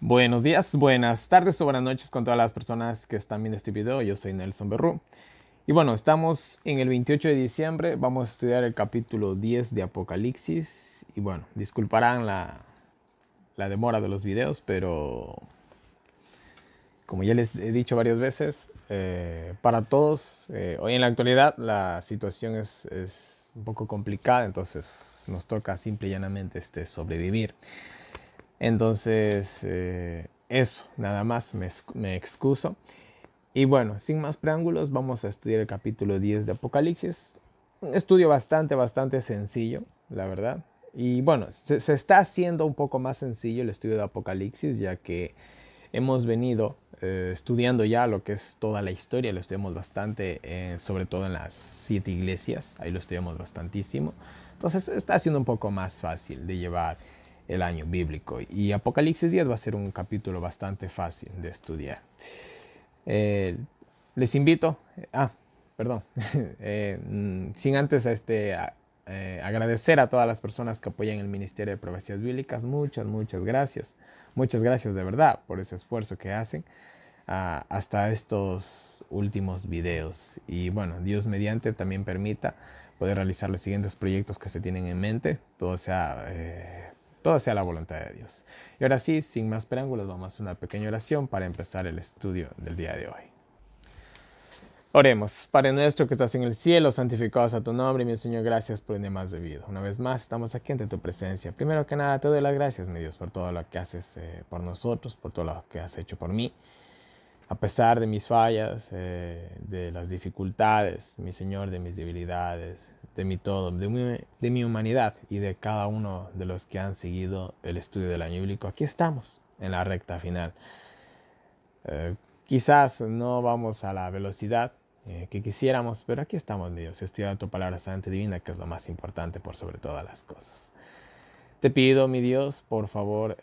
Buenos días, buenas tardes o buenas noches con todas las personas que están viendo este video. Yo soy Nelson Berru. Y bueno, estamos en el 28 de diciembre. Vamos a estudiar el capítulo 10 de Apocalipsis. Y bueno, disculparán la, demora de los videos, pero como ya les he dicho varias veces, eh, para todos, eh, hoy en la actualidad la situación es, un poco complicada, entonces nos toca simple y llanamente este, sobrevivir. Entonces, eh, eso, nada más, me, excuso. Y bueno, sin más preámbulos, vamos a estudiar el capítulo 10 de Apocalipsis. Un estudio bastante, bastante sencillo, la verdad. Y bueno, se, está haciendo un poco más sencillo el estudio de Apocalipsis, ya que hemos venido eh, estudiando ya lo que es toda la historia, lo estudiamos bastante, eh, sobre todo en las siete iglesias, ahí lo estudiamos bastantísimo. Entonces está siendo un poco más fácil de llevar el año bíblico. Y Apocalipsis 10 va a ser un capítulo bastante fácil de estudiar. Eh, les invito, eh, ah, perdón, eh, mm, sin antes este, agradecer a todas las personas que apoyan el Ministerio de Profecías Bíblicas. Muchas, muchas gracias. Muchas gracias de verdad por ese esfuerzo que hacen ah, hasta estos últimos videos. Y bueno, Dios mediante también permita poder realizar los siguientes proyectos que se tienen en mente. Todo sea todo sea la voluntad de Dios. Y ahora sí, sin más preámbulos, vamos a hacer una pequeña oración para empezar el estudio del día de hoy. Oremos, Padre nuestro que estás en el cielo, santificado sea tu nombre, mi Señor, gracias por el día más debido. Una vez más, estamos aquí ante tu presencia. Primero que nada, te doy las gracias, mi Dios, por todo lo que haces eh, por nosotros, por todo lo que has hecho por mí a pesar de mis fallas, eh, de las dificultades, mi Señor, de mis debilidades, de mi todo, de mi, humanidad y de cada uno de los que han seguido el estudio del año bíblico. Aquí estamos en la recta final. Eh, quizás no vamos a la velocidad eh, que quisiéramos, pero aquí estamos, mi Dios, estudiando tu palabra santa divina, que es lo más importante por sobre todas las cosas. Te pido, mi Dios, por favor,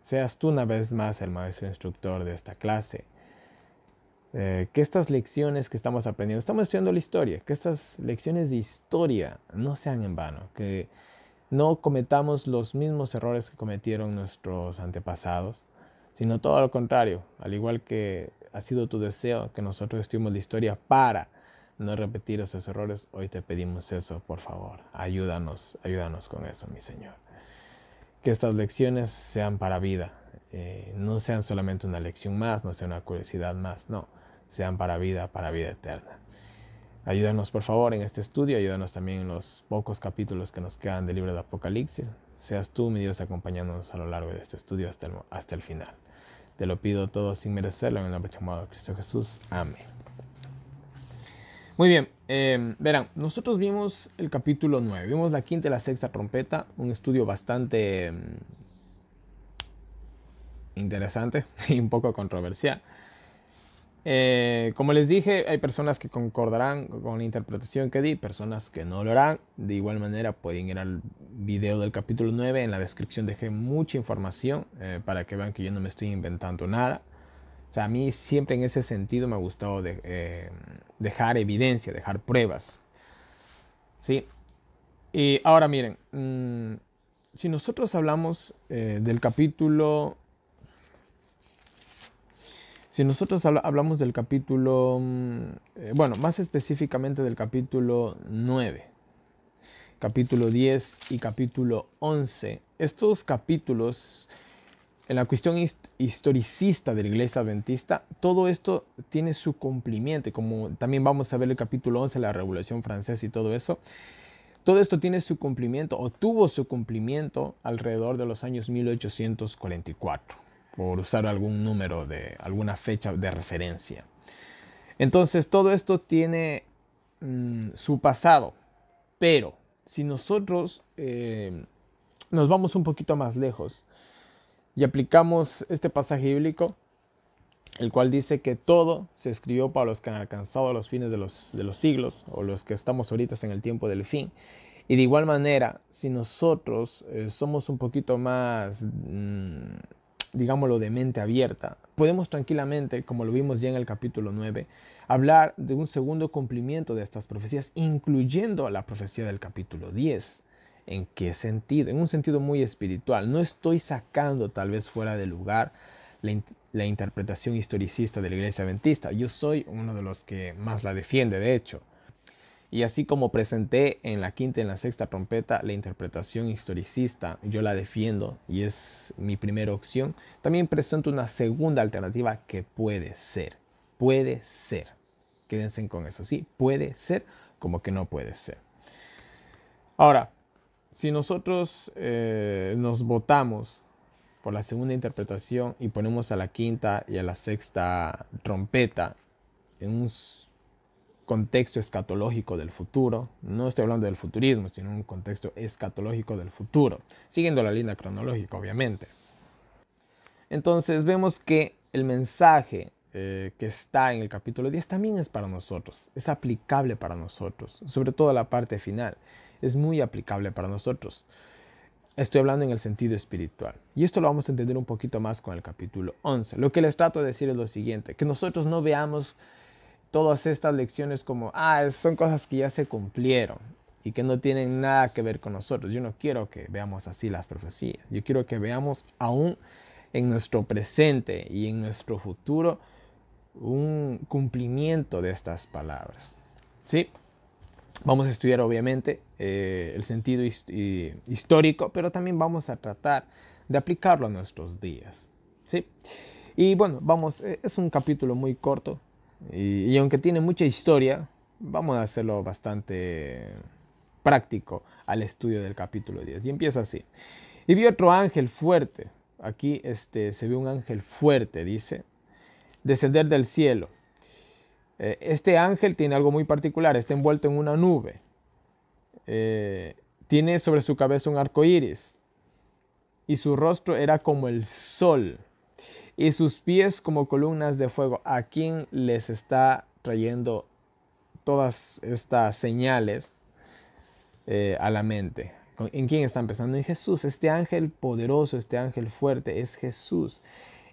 seas tú una vez más el maestro instructor de esta clase eh, que estas lecciones que estamos aprendiendo, estamos estudiando la historia, que estas lecciones de historia no sean en vano, que no cometamos los mismos errores que cometieron nuestros antepasados, sino todo lo contrario, al igual que ha sido tu deseo que nosotros estudiemos la historia para no repetir esos errores, hoy te pedimos eso, por favor, ayúdanos, ayúdanos con eso, mi Señor. Que estas lecciones sean para vida, eh, no sean solamente una lección más, no sea una curiosidad más, no, sean para vida, para vida eterna. Ayúdanos por favor en este estudio, ayúdanos también en los pocos capítulos que nos quedan del libro de Apocalipsis. Seas tú, mi Dios, acompañándonos a lo largo de este estudio hasta el, hasta el final. Te lo pido todo sin merecerlo en el nombre llamado de Cristo Jesús. Amén. Muy bien, em, verán, nosotros vimos el capítulo 9, vimos la quinta y la sexta trompeta, un estudio bastante em, interesante y un poco controversial. Eh, como les dije, hay personas que concordarán con la interpretación que di, personas que no lo harán. De igual manera, pueden ir al video del capítulo 9. En la descripción dejé mucha información eh, para que vean que yo no me estoy inventando nada. O sea, a mí siempre en ese sentido me ha gustado eh, dejar evidencia, dejar pruebas. ¿Sí? Y ahora miren, mm, si nosotros hablamos del capítulo si nosotros hablamos del capítulo, mm, eh, bueno, más específicamente del capítulo 9, capítulo 10 y capítulo 11, estos capítulos, en la cuestión historicista de la iglesia adventista, todo esto tiene su cumplimiento, como también vamos a ver el capítulo 11, la Revolución Francesa y todo eso, todo esto tiene su cumplimiento o tuvo su cumplimiento alrededor de los años 1844 por usar algún número de alguna fecha de referencia. Entonces todo esto tiene mm, su pasado, pero si nosotros eh, nos vamos un poquito más lejos y aplicamos este pasaje bíblico, el cual dice que todo se escribió para los que han alcanzado los fines de los, siglos o los que estamos ahorita en el tiempo del fin. Y de igual manera, si nosotros eh, somos un poquito más... Mm, digámoslo, de mente abierta, podemos tranquilamente, como lo vimos ya en el capítulo 9, hablar de un segundo cumplimiento de estas profecías, incluyendo a la profecía del capítulo 10. ¿En qué sentido? En un sentido muy espiritual. No estoy sacando tal vez fuera de lugar la, la interpretación historicista de la iglesia adventista. Yo soy uno de los que más la defiende, de hecho. Y así como presenté en la quinta y en la sexta trompeta la interpretación historicista, yo la defiendo y es mi primera opción, también presento una segunda alternativa que puede ser, puede ser. Quédense con eso, sí, puede ser como que no puede ser. Ahora, si nosotros eh, nos votamos por la segunda interpretación y ponemos a la quinta y a la sexta trompeta en un contexto escatológico del futuro. No estoy hablando del futurismo, sino un contexto escatológico del futuro, siguiendo la línea cronológica, obviamente. Entonces vemos que el mensaje eh, que está en el capítulo 10 también es para nosotros, es aplicable para nosotros, sobre todo la parte final, es muy aplicable para nosotros. Estoy hablando en el sentido espiritual. Y esto lo vamos a entender un poquito más con el capítulo 11. Lo que les trato de decir es lo siguiente, que nosotros no veamos todas estas lecciones como, ah, son cosas que ya se cumplieron y que no tienen nada que ver con nosotros. Yo no quiero que veamos así las profecías. Yo quiero que veamos aún en nuestro presente y en nuestro futuro un cumplimiento de estas palabras. ¿Sí? Vamos a estudiar obviamente eh, el sentido histórico, pero también vamos a tratar de aplicarlo a nuestros días. ¿Sí? Y bueno, vamos, eh, es un capítulo muy corto, y, aunque tiene mucha historia, vamos a hacerlo bastante práctico al estudio del capítulo 10. Y empieza así. Y vi otro ángel fuerte. Aquí este, se ve un ángel fuerte, dice, descender del cielo. Eh, este ángel tiene algo muy particular, está envuelto en una nube. Eh, tiene sobre su cabeza un arco iris y su rostro era como el sol y sus pies como columnas de fuego. ¿A quién les está trayendo todas estas señales eh, a la mente? ¿En quién está pensando? En Jesús. Este ángel poderoso, este ángel fuerte es Jesús.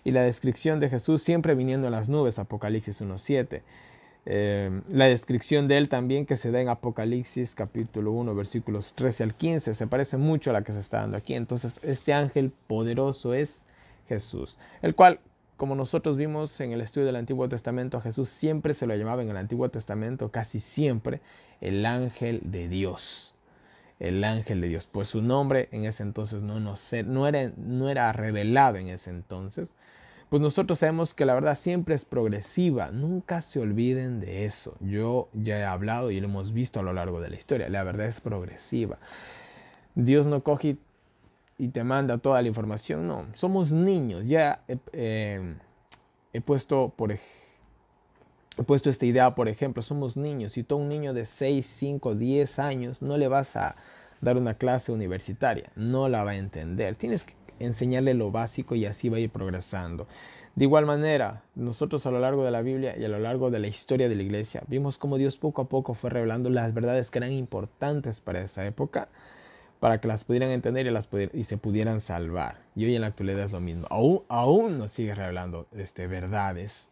Y la descripción de Jesús siempre viniendo a las nubes, Apocalipsis 1.7. Eh, la descripción de él también que se da en Apocalipsis capítulo 1 versículos 13 al 15 se parece mucho a la que se está dando aquí. Entonces este ángel poderoso es Jesús, el cual, como nosotros vimos en el estudio del Antiguo Testamento, a Jesús siempre se lo llamaba en el Antiguo Testamento, casi siempre, el ángel de Dios. El ángel de Dios, pues su nombre en ese entonces no, no, era, no era revelado en ese entonces, pues nosotros sabemos que la verdad siempre es progresiva, nunca se olviden de eso. Yo ya he hablado y lo hemos visto a lo largo de la historia, la verdad es progresiva. Dios no coge y te manda toda la información. No, somos niños. Ya he, em, puesto, por, he puesto esta idea, por ejemplo, somos niños. y tú a un niño de 6, 5, 10 años no le vas a dar una clase universitaria, no la va a entender. Tienes que enseñarle lo básico y así va a ir progresando. De igual manera, nosotros a lo largo de la Biblia y a lo largo de la historia de la iglesia vimos cómo Dios poco a poco fue revelando las verdades que eran importantes para esa época para que las pudieran entender y, las y se pudieran salvar. Y hoy en la actualidad es lo mismo. Aún, aún nos sigue revelando este, verdades.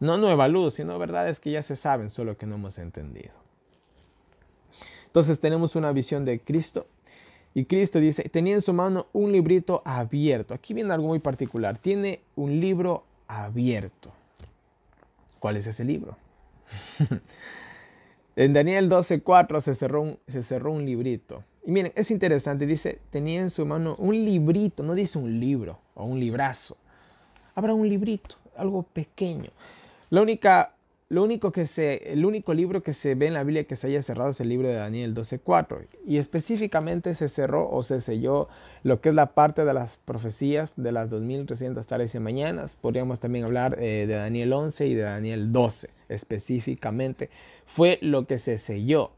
No nueva luz, sino verdades que ya se saben, solo que no hemos entendido. Entonces tenemos una visión de Cristo. Y Cristo dice, tenía en su mano un librito abierto. Aquí viene algo muy particular. Tiene un libro abierto. ¿Cuál es ese libro? en Daniel 12:4 se cerró se cerró un librito y miren, es interesante, dice, tenía en su mano un librito, no dice un libro o un librazo. Habrá un librito, algo pequeño. La única, lo único que se, el único libro que se ve en la Biblia que se haya cerrado es el libro de Daniel 12.4. Y específicamente se cerró o se selló lo que es la parte de las profecías de las 2.300 tardes y mañanas. Podríamos también hablar eh, de Daniel 11 y de Daniel 12 específicamente. Fue lo que se selló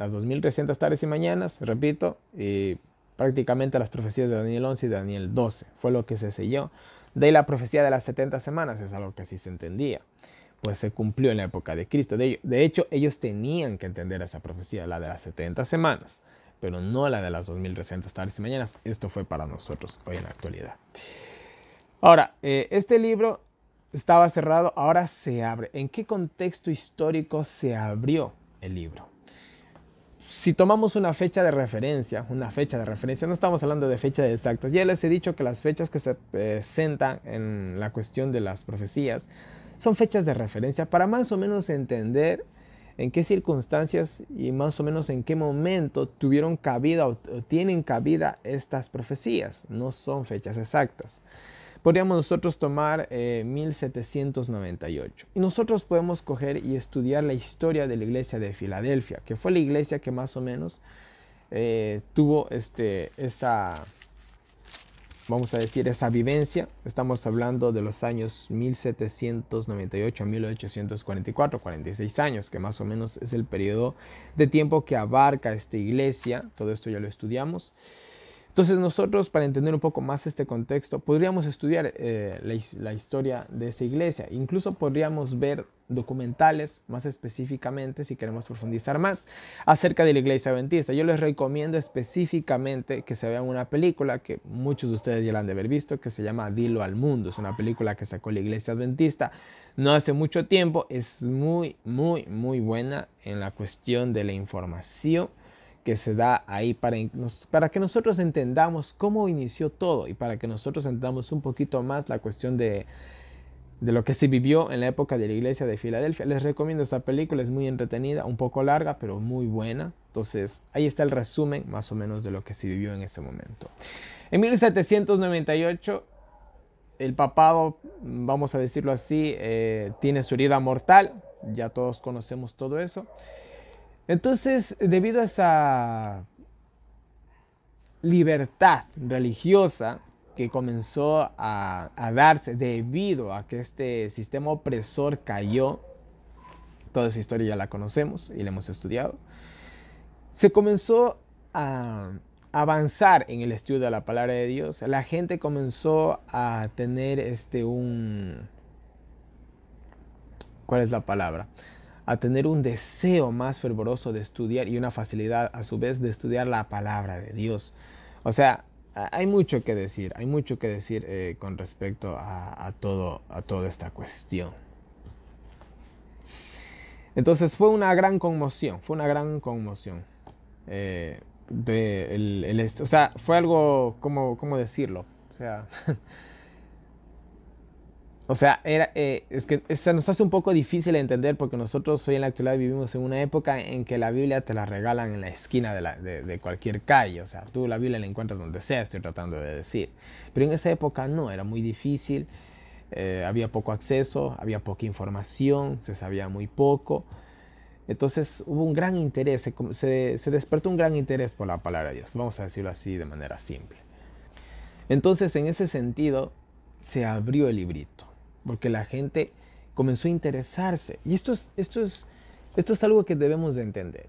las 2.300 tardes y mañanas, repito, y prácticamente las profecías de Daniel 11 y Daniel 12, fue lo que se selló. De la profecía de las 70 semanas, es algo que así se entendía, pues se cumplió en la época de Cristo. De, hecho, ellos tenían que entender esa profecía, la de las 70 semanas, pero no la de las 2.300 tardes y mañanas. Esto fue para nosotros hoy en la actualidad. Ahora, eh, este libro estaba cerrado, ahora se abre. ¿En qué contexto histórico se abrió el libro? si tomamos una fecha de referencia, una fecha de referencia, no estamos hablando de fechas exactas. Ya les he dicho que las fechas que se presentan eh, en la cuestión de las profecías son fechas de referencia para más o menos entender en qué circunstancias y más o menos en qué momento tuvieron cabida o tienen cabida estas profecías. No son fechas exactas podríamos nosotros tomar 1798. Eh, y nosotros podemos coger y estudiar la historia de la iglesia de Filadelfia, que fue la iglesia que más o menos eh, tuvo este, esta, vamos a decir, esta vivencia. Estamos hablando de los años 1798 a 1844, 46 años, que más o menos es el periodo de tiempo que abarca esta iglesia. Todo esto ya lo estudiamos. Entonces nosotros, para entender un poco más este contexto, podríamos estudiar eh, la, la, historia de esta iglesia. Incluso podríamos ver documentales más específicamente, si queremos profundizar más, acerca de la iglesia adventista. Yo les recomiendo específicamente que se vean una película que muchos de ustedes ya la han de haber visto, que se llama Dilo al Mundo. Es una película que sacó la iglesia adventista no hace mucho tiempo. Es muy, muy, muy buena en la cuestión de la información que se da ahí para, para que nosotros entendamos cómo inició todo y para que nosotros entendamos un poquito más la cuestión de, lo que se vivió en la época de la iglesia de Filadelfia. Les recomiendo esta película, es muy entretenida, un poco larga, pero muy buena. Entonces, ahí está el resumen más o menos de lo que se vivió en ese momento. En 1798, el papado, vamos a decirlo así, eh, tiene su herida mortal, ya todos conocemos todo eso. Entonces, debido a esa libertad religiosa que comenzó a, darse debido a que este sistema opresor cayó, toda esa historia ya la conocemos y la hemos estudiado, se comenzó a avanzar en el estudio de la palabra de Dios, la gente comenzó a tener este un... ¿Cuál es la palabra? a tener un deseo más fervoroso de estudiar y una facilidad a su vez de estudiar la palabra de Dios. O sea, hay mucho que decir, hay mucho que decir eh, con respecto a, todo, a toda esta cuestión. Entonces fue una gran conmoción, fue una gran conmoción. Eh, de o sea, fue algo, ¿cómo, cómo decirlo? O sea, O sea, eh, es que se nos hace un poco difícil entender porque nosotros hoy en la actualidad vivimos en una época en que la Biblia te la regalan en la esquina de, cualquier calle. O sea, tú la Biblia la encuentras donde sea, estoy tratando de decir. Pero en esa época no, era muy difícil. Eh, había poco acceso, había poca información, se sabía muy poco. Entonces hubo un gran interés, se despertó un gran interés por la palabra de Dios, vamos a decirlo así de manera simple. Entonces en ese sentido se abrió el librito porque la gente comenzó a interesarse. Y esto es, esto es, esto es algo que debemos de entender.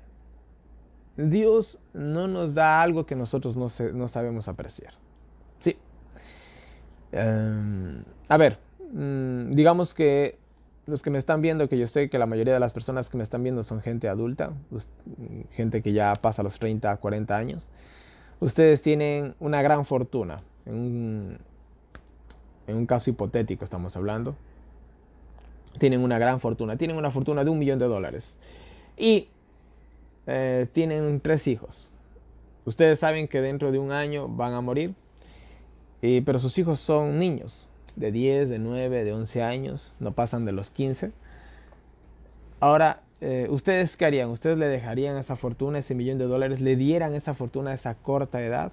Dios no nos da algo que nosotros no, sabemos apreciar. Sí. Em, a ver, mm, digamos que los que me están viendo, que yo sé que la mayoría de las personas que me están viendo son gente adulta, gente que ya pasa los 30, 40 años, ustedes tienen una gran fortuna, un, en un caso hipotético estamos hablando, tienen una gran fortuna, tienen una fortuna de un millón de dólares y eh, tienen tres hijos. Ustedes saben que dentro de un año van a morir, pero sus hijos son niños de 10, de 9, de 11 años, no pasan de los 15. Ahora, eh, ¿ustedes qué harían? ¿Ustedes le dejarían esa fortuna, ese millón de dólares? ¿Le dieran esa fortuna a esa corta edad?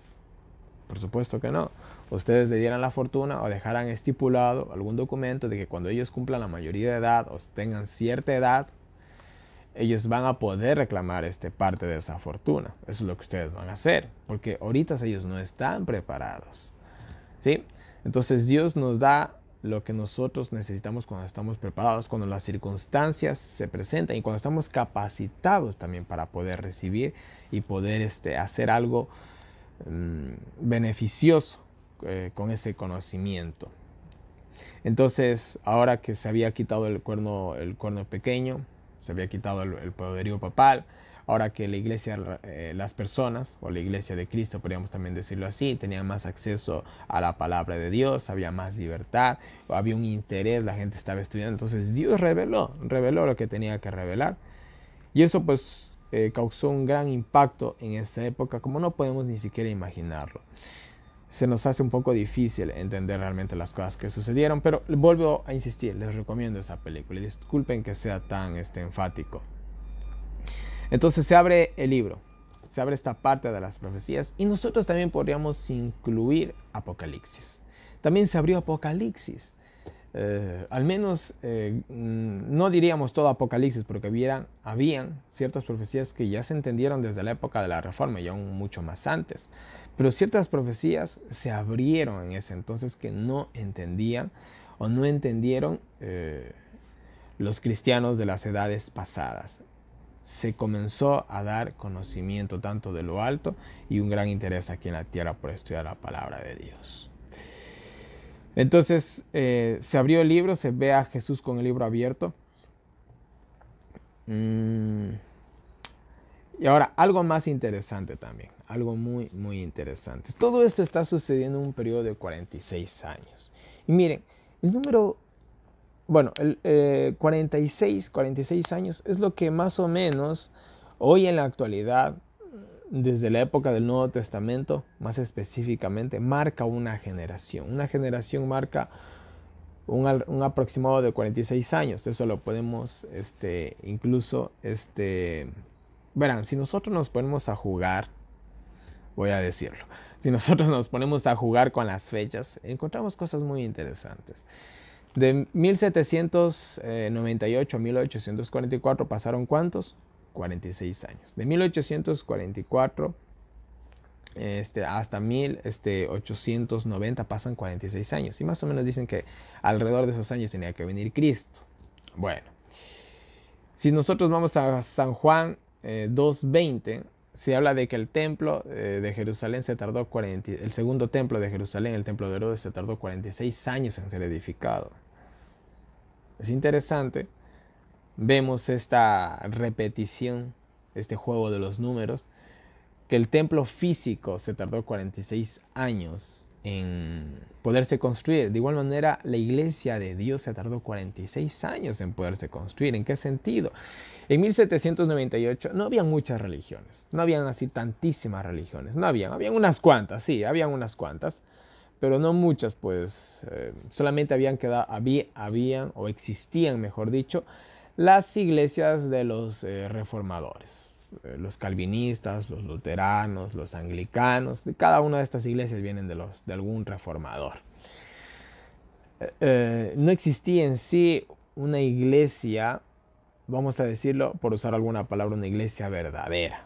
Por supuesto que no ustedes le dieran la fortuna o dejaran estipulado algún documento de que cuando ellos cumplan la mayoría de edad o tengan cierta edad, ellos van a poder reclamar este, parte de esa fortuna. Eso es lo que ustedes van a hacer, porque ahorita ellos no están preparados. ¿sí? Entonces Dios nos da lo que nosotros necesitamos cuando estamos preparados, cuando las circunstancias se presentan y cuando estamos capacitados también para poder recibir y poder este, hacer algo mm, beneficioso eh, con ese conocimiento. Entonces, ahora que se había quitado el cuerno, el cuerno pequeño, se había quitado el, poderío papal, ahora que la iglesia, eh, las personas, o la iglesia de Cristo, podríamos también decirlo así, tenía más acceso a la palabra de Dios, había más libertad, había un interés, la gente estaba estudiando, entonces Dios reveló, reveló lo que tenía que revelar. Y eso pues eh, causó un gran impacto en esa época, como no podemos ni siquiera imaginarlo se nos hace un poco difícil entender realmente las cosas que sucedieron, pero vuelvo a insistir, les recomiendo esa película, disculpen que sea tan este, enfático. Entonces se abre el libro, se abre esta parte de las profecías y nosotros también podríamos incluir Apocalipsis. También se abrió Apocalipsis. Eh, al menos eh, no diríamos todo Apocalipsis, porque había habían ciertas profecías que ya se entendieron desde la época de la Reforma y aún mucho más antes. Pero ciertas profecías se abrieron en ese entonces que no entendían o no entendieron eh, los cristianos de las edades pasadas. Se comenzó a dar conocimiento tanto de lo alto y un gran interés aquí en la tierra por estudiar la palabra de Dios. Entonces eh, se abrió el libro, se ve a Jesús con el libro abierto. Mm, y ahora, algo más interesante también algo muy, muy interesante. Todo esto está sucediendo en un periodo de 46 años. Y miren, el número, bueno, el, 46, eh, 46 años es lo que más o menos hoy en la actualidad, desde la época del Nuevo Testamento, más específicamente, marca una generación. Una generación marca un, aproximado de 46 años. Eso lo podemos, este, incluso, este, verán, si nosotros nos ponemos a jugar, voy a decirlo. Si nosotros nos ponemos a jugar con las fechas, encontramos cosas muy interesantes. De 1798 a 1844 pasaron cuántos? 46 años. De 1844 este, hasta 1890 este, pasan 46 años. Y más o menos dicen que alrededor de esos años tenía que venir Cristo. Bueno, si nosotros vamos a San Juan 2.20, eh, se habla de que el templo eh, de Jerusalén se tardó 40, el segundo templo de Jerusalén, el templo de Herodes, se tardó 46 años en ser edificado. Es interesante, vemos esta repetición, este juego de los números, que el templo físico se tardó 46 años en poderse construir. De igual manera, la iglesia de Dios se tardó 46 años en poderse construir. ¿En qué sentido? En 1798 no había muchas religiones, no habían así tantísimas religiones, no habían, habían unas cuantas, sí, habían unas cuantas, pero no muchas, pues eh, solamente habían quedado, había, habían o existían, mejor dicho, las iglesias de los eh, reformadores, eh, los calvinistas, los luteranos, los anglicanos, cada una de estas iglesias vienen de, los, de algún reformador. no existía en sí una iglesia vamos a decirlo por usar alguna palabra, una iglesia verdadera.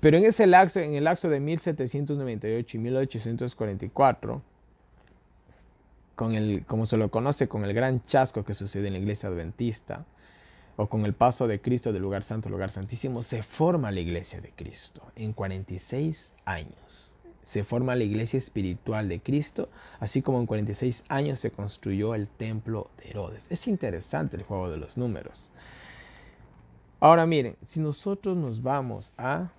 Pero en ese en el laxo de 1798 y 1844, con el, como se lo conoce, con el gran chasco que sucede en la iglesia adventista, o con el paso de Cristo del lugar santo al lugar santísimo, se forma la iglesia de Cristo en 46 años se forma la iglesia espiritual de Cristo, así como en 46 años se construyó el templo de Herodes. Es interesante el juego de los números. Ahora miren, si nosotros nos vamos a,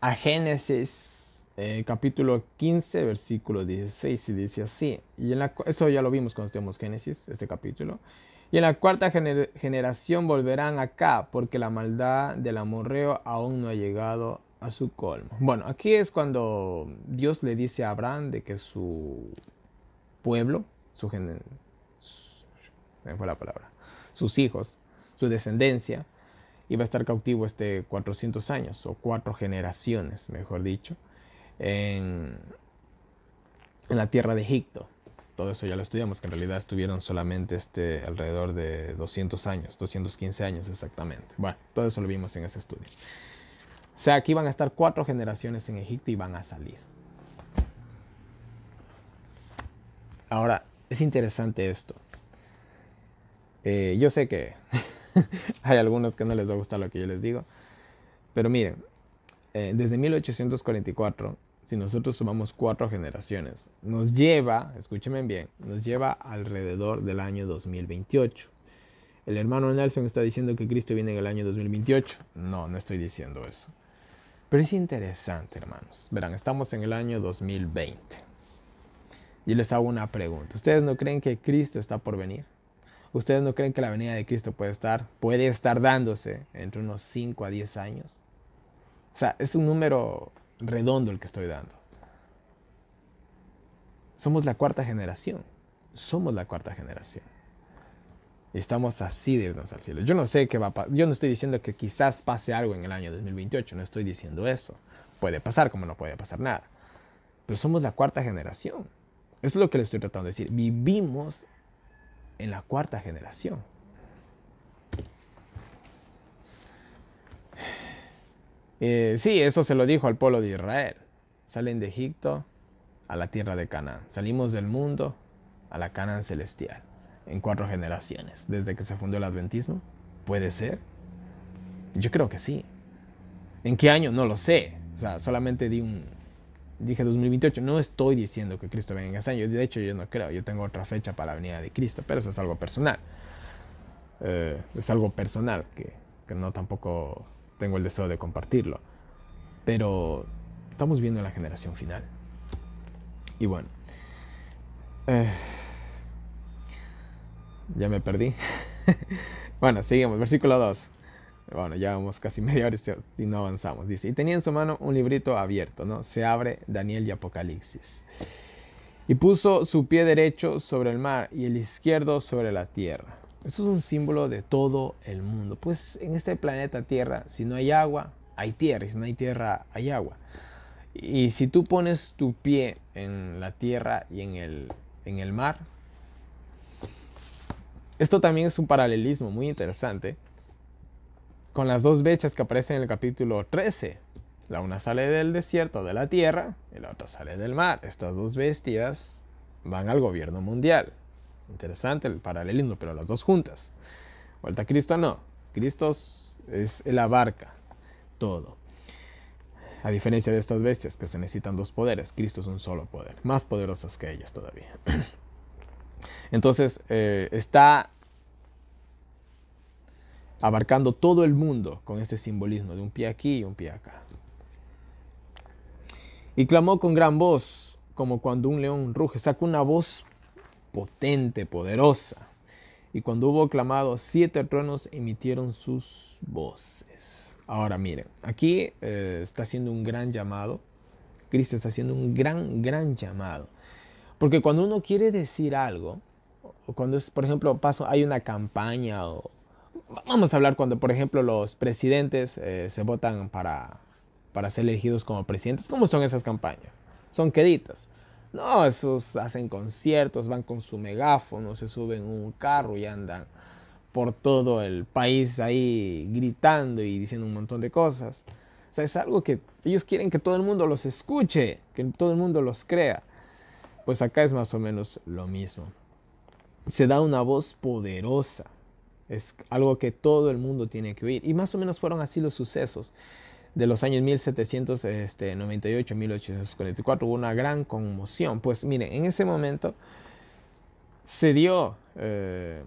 a Génesis eh, capítulo 15, versículo 16, y dice así, y en eso ya lo vimos cuando en Génesis, este capítulo, y en la cuarta generación volverán acá, porque la maldad del amorreo aún no ha llegado a su colmo. Bueno, aquí es cuando Dios le dice a Abraham de que su pueblo, su, gen... fue la palabra, sus hijos, su descendencia, iba a estar cautivo este 400 años, o cuatro generaciones, mejor dicho, en, la tierra de Egipto. Todo eso ya lo estudiamos, que en realidad estuvieron solamente este, alrededor de 200 años, 215 años exactamente. Bueno, todo eso lo vimos en ese estudio. O sea, aquí van a estar cuatro generaciones en Egipto y van a salir. Ahora, es interesante esto. Eh, yo sé que hay algunos que no les va a gustar lo que yo les digo, pero miren, eh, desde 1844, si nosotros sumamos cuatro generaciones, nos lleva, escúchenme bien, nos lleva alrededor del año 2028. El hermano Nelson está diciendo que Cristo viene en el año 2028. No, no estoy diciendo eso. Pero es interesante, hermanos. Verán, estamos en el año 2020. Y les hago una pregunta. ¿Ustedes no creen que Cristo está por venir? ¿Ustedes no creen que la venida de Cristo puede estar, puede estar dándose entre unos 5 a 10 años? O sea, es un número redondo el que estoy dando. Somos la cuarta generación. Somos la cuarta generación. Estamos así de irnos al cielo. Yo no sé qué va a pasar. Yo no estoy diciendo que quizás pase algo en el año 2028. No estoy diciendo eso. Puede pasar como no puede pasar nada. Pero somos la cuarta generación. Eso es lo que le estoy tratando de decir. Vivimos en la cuarta generación. Eh, sí, eso se lo dijo al pueblo de Israel. Salen de Egipto a la tierra de Canaán. Salimos del mundo a la Canaán celestial en cuatro generaciones, desde que se fundó el adventismo. ¿Puede ser? Yo creo que sí. ¿En qué año? No lo sé. O sea, solamente di un, dije 2028. No estoy diciendo que Cristo venga en ese año. De hecho, yo no creo. Yo tengo otra fecha para la venida de Cristo. Pero eso es algo personal. Eh, es algo personal que, que, no tampoco tengo el deseo de compartirlo. Pero estamos viendo la generación final. Y bueno. Eh, ya me perdí. bueno, sigamos. Versículo 2. Bueno, ya vamos casi media hora y no avanzamos. Dice, y tenía en su mano un librito abierto, ¿no? Se abre Daniel y Apocalipsis. Y puso su pie derecho sobre el mar y el izquierdo sobre la tierra. Eso es un símbolo de todo el mundo. Pues en este planeta Tierra, si no hay agua, hay tierra. Y si no hay tierra, hay agua. Y si tú pones tu pie en la tierra y en el, en el mar, esto también es un paralelismo muy interesante con las dos bestias que aparecen en el capítulo 13. La una sale del desierto de la tierra y la otra sale del mar. Estas dos bestias van al gobierno mundial. Interesante el paralelismo, pero las dos juntas. Vuelta a Cristo no. Cristo es el abarca todo. A diferencia de estas bestias que se necesitan dos poderes, Cristo es un solo poder, más poderosas que ellas todavía. Entonces, eh, está abarcando todo el mundo con este simbolismo de un pie aquí y un pie acá. Y clamó con gran voz, como cuando un león ruge, sacó una voz potente, poderosa. Y cuando hubo clamado, siete truenos emitieron sus voces. Ahora miren, aquí eh, está haciendo un gran llamado. Cristo está haciendo un gran, gran llamado porque cuando uno quiere decir algo, cuando es, por ejemplo, paso, hay una campaña o vamos a hablar cuando, por ejemplo, los presidentes eh, se votan para, para ser elegidos como presidentes. ¿Cómo son esas campañas? Son queditas. No, esos hacen conciertos, van con su megáfono, se suben un carro y andan por todo el país ahí gritando y diciendo un montón de cosas. O sea, es algo que ellos quieren que todo el mundo los escuche, que todo el mundo los crea. Pues acá es más o menos lo mismo. Se da una voz poderosa. Es algo que todo el mundo tiene que oír. Y más o menos fueron así los sucesos. De los años 1798-1844 este, hubo una gran conmoción. Pues mire, en ese momento se dio... Eh,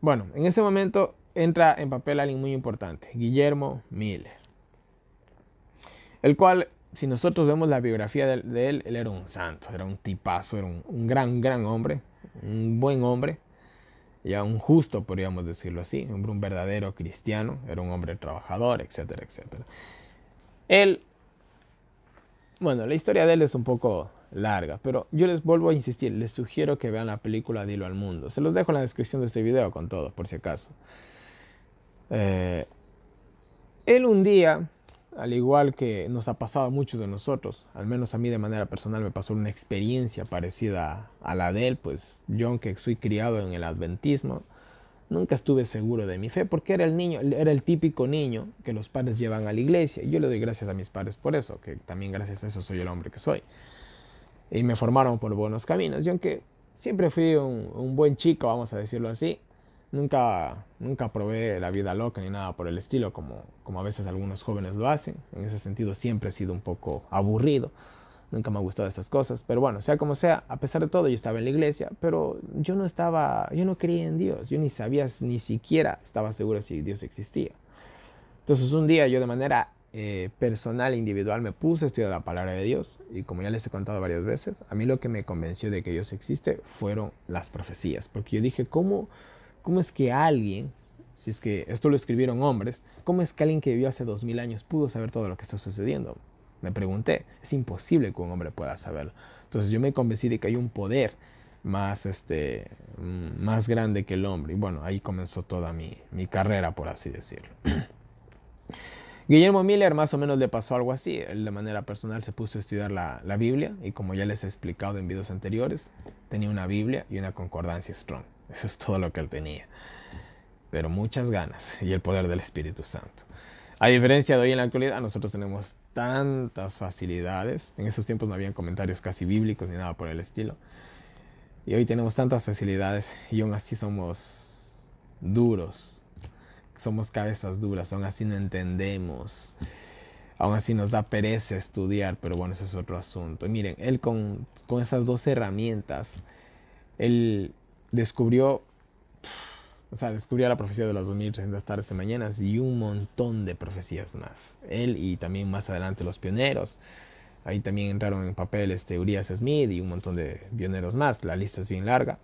bueno, en ese momento entra en papel alguien muy importante, Guillermo Miller, el cual si nosotros vemos la biografía de, él, él era un santo, era un tipazo, era un, gran, gran hombre, un buen hombre, ya un justo, podríamos decirlo así, un, verdadero cristiano, era un hombre trabajador, etcétera, etcétera. Él, bueno, la historia de él es un poco larga, pero yo les vuelvo a insistir, les sugiero que vean la película Dilo al Mundo. Se los dejo en la descripción de este video con todo, por si acaso. Eh, él un día al igual que nos ha pasado a muchos de nosotros, al menos a mí de manera personal me pasó una experiencia parecida a la de él, pues yo aunque soy criado en el adventismo, nunca estuve seguro de mi fe porque era el niño, era el típico niño que los padres llevan a la iglesia y yo le doy gracias a mis padres por eso, que también gracias a eso soy el hombre que soy. Y me formaron por buenos caminos Yo aunque siempre fui un buen chico, vamos a decirlo así, Nunca, nunca probé la vida loca ni nada por el estilo, como, como a veces algunos jóvenes lo hacen. En ese sentido siempre he sido un poco aburrido. Nunca me ha gustado estas cosas. Pero bueno, sea como sea, a pesar de todo, yo estaba en la iglesia, pero yo no estaba, yo no creía en Dios. Yo ni sabía, ni siquiera estaba seguro si Dios existía. Entonces un día yo de manera eh, personal individual me puse a estudiar la palabra de Dios y como ya les he contado varias veces, a mí lo que me convenció de que Dios existe fueron las profecías, porque yo dije, ¿cómo? ¿Cómo es que alguien, si es que esto lo escribieron hombres, cómo es que alguien que vivió hace 2000 años pudo saber todo lo que está sucediendo? Me pregunté, es imposible que un hombre pueda saberlo. Entonces yo me convencí de que hay un poder más, este, mm, más grande que el hombre. Y bueno, ahí comenzó toda mi, carrera, por así decirlo. Guillermo Miller más o menos le pasó algo así. de manera personal se puso a estudiar la, la Biblia y como ya les he explicado en videos anteriores, tenía una Biblia y una concordancia Strong. Eso es todo lo que él tenía. Pero muchas ganas y el poder del Espíritu Santo. A diferencia de hoy en la actualidad, nosotros tenemos tantas facilidades. En esos tiempos no habían comentarios casi bíblicos ni nada por el estilo. Y hoy tenemos tantas facilidades y aún así somos duros. Somos cabezas duras, aún así no entendemos. Aún así nos da pereza estudiar, pero bueno, eso es otro asunto. Y miren, él con, con esas dos herramientas, él descubrió, o sea, descubrió la profecía de las 2300 tardes y mañanas y un montón de profecías más. Él y también más adelante los pioneros. Ahí también entraron en papel este Urias Smith y un montón de pioneros más. La lista es bien larga.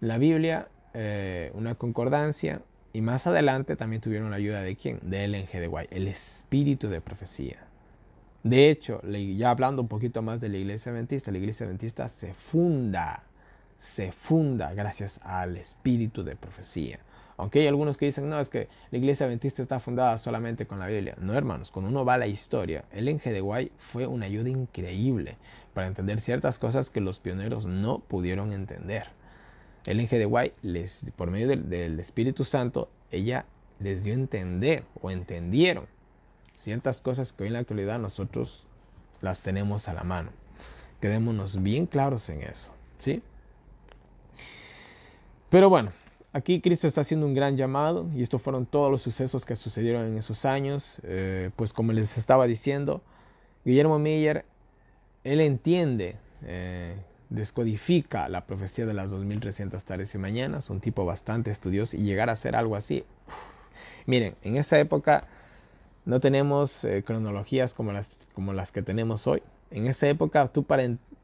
La Biblia, eh, una concordancia, y más adelante también tuvieron la ayuda de quién? De Ellen G. de White, el espíritu de profecía. De hecho, ya hablando un poquito más de la iglesia adventista, la iglesia adventista se funda se funda gracias al espíritu de profecía. Aunque hay algunos que dicen, no, es que la iglesia adventista está fundada solamente con la Biblia. No, hermanos, cuando uno va a la historia, el enje de Guay fue una ayuda increíble para entender ciertas cosas que los pioneros no pudieron entender. El enje de Guay, les, por medio del, del Espíritu Santo, ella les dio a entender o entendieron ciertas cosas que hoy en la actualidad nosotros las tenemos a la mano. Quedémonos bien claros en eso, ¿sí? Pero bueno, aquí Cristo está haciendo un gran llamado y estos fueron todos los sucesos que sucedieron en esos años. Eh, pues como les estaba diciendo, Guillermo Miller, él entiende, eh, descodifica la profecía de las 2300 tardes y mañanas, un tipo bastante estudioso y llegar a hacer algo así. Miren, en esa época no tenemos eh, cronologías como las, como las que tenemos hoy. En esa época tú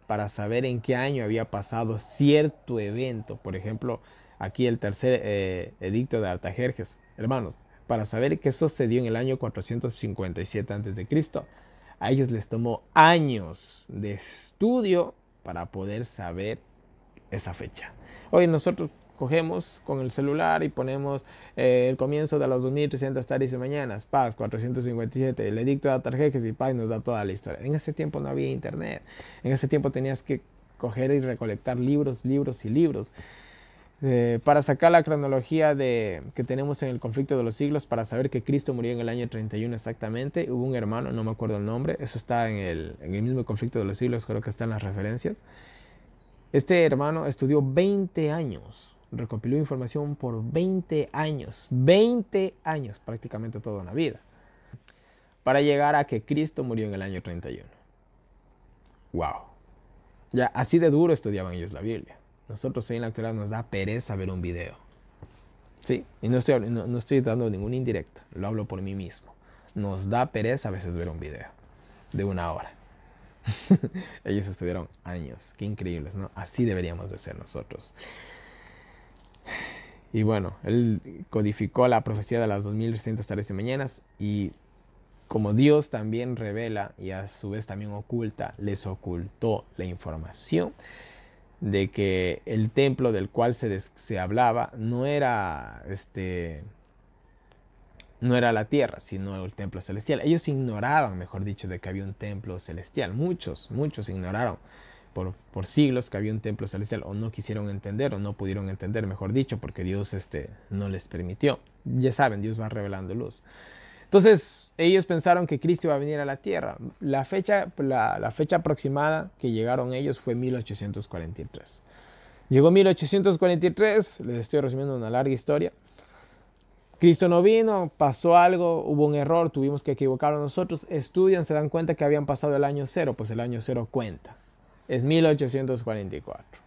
para saber en qué año había pasado cierto evento, por ejemplo, Aquí el tercer eh, edicto de Artajerjes. Hermanos, para saber qué sucedió en el año 457 a.C., a ellos les tomó años de estudio para poder saber esa fecha. Hoy nosotros cogemos con el celular y ponemos eh, el comienzo de las 2300 tardes y mañanas, paz 457, el edicto de Artajerjes y paz nos da toda la historia. En ese tiempo no había internet, en ese tiempo tenías que coger y recolectar libros, libros y libros para sacar la cronología de, que tenemos en el conflicto de los siglos, para saber que Cristo murió en el año 31 exactamente, hubo un hermano, no me acuerdo el nombre, eso está en el, mismo conflicto de los siglos, creo que está en las referencias. Este hermano estudió 20 años, recopiló información por 20 años, 20 años prácticamente toda una vida, para llegar a que Cristo murió en el año 31. ¡Wow! Ya así de duro estudiaban ellos la Biblia. Nosotros hoy en la actualidad nos da pereza ver un video. Sí, y no estoy, no, estoy dando ningún indirecto, lo hablo por mí mismo. Nos da pereza a veces ver un video de una hora. Ellos estudiaron años, qué increíbles, ¿no? Así deberíamos de ser nosotros. Y bueno, él codificó la profecía de las 2300 tardes y mañanas y como Dios también revela y a su vez también oculta, les ocultó la información de que el templo del cual se, se hablaba no era este no era la tierra, sino el templo celestial. Ellos ignoraban, mejor dicho, de que había un templo celestial. Muchos, muchos ignoraron por, por siglos que había un templo celestial o no quisieron entender o no pudieron entender, mejor dicho, porque Dios este, no les permitió. Ya saben, Dios va revelando luz. Entonces, ellos pensaron que Cristo iba a venir a la tierra. La fecha, la, fecha aproximada que llegaron ellos fue 1843. Llegó 1843, les estoy resumiendo una larga historia. Cristo no vino, pasó algo, hubo un error, tuvimos que equivocarnos nosotros. Estudian, se dan cuenta que habían pasado el año cero, pues el año cero cuenta. Es 1844.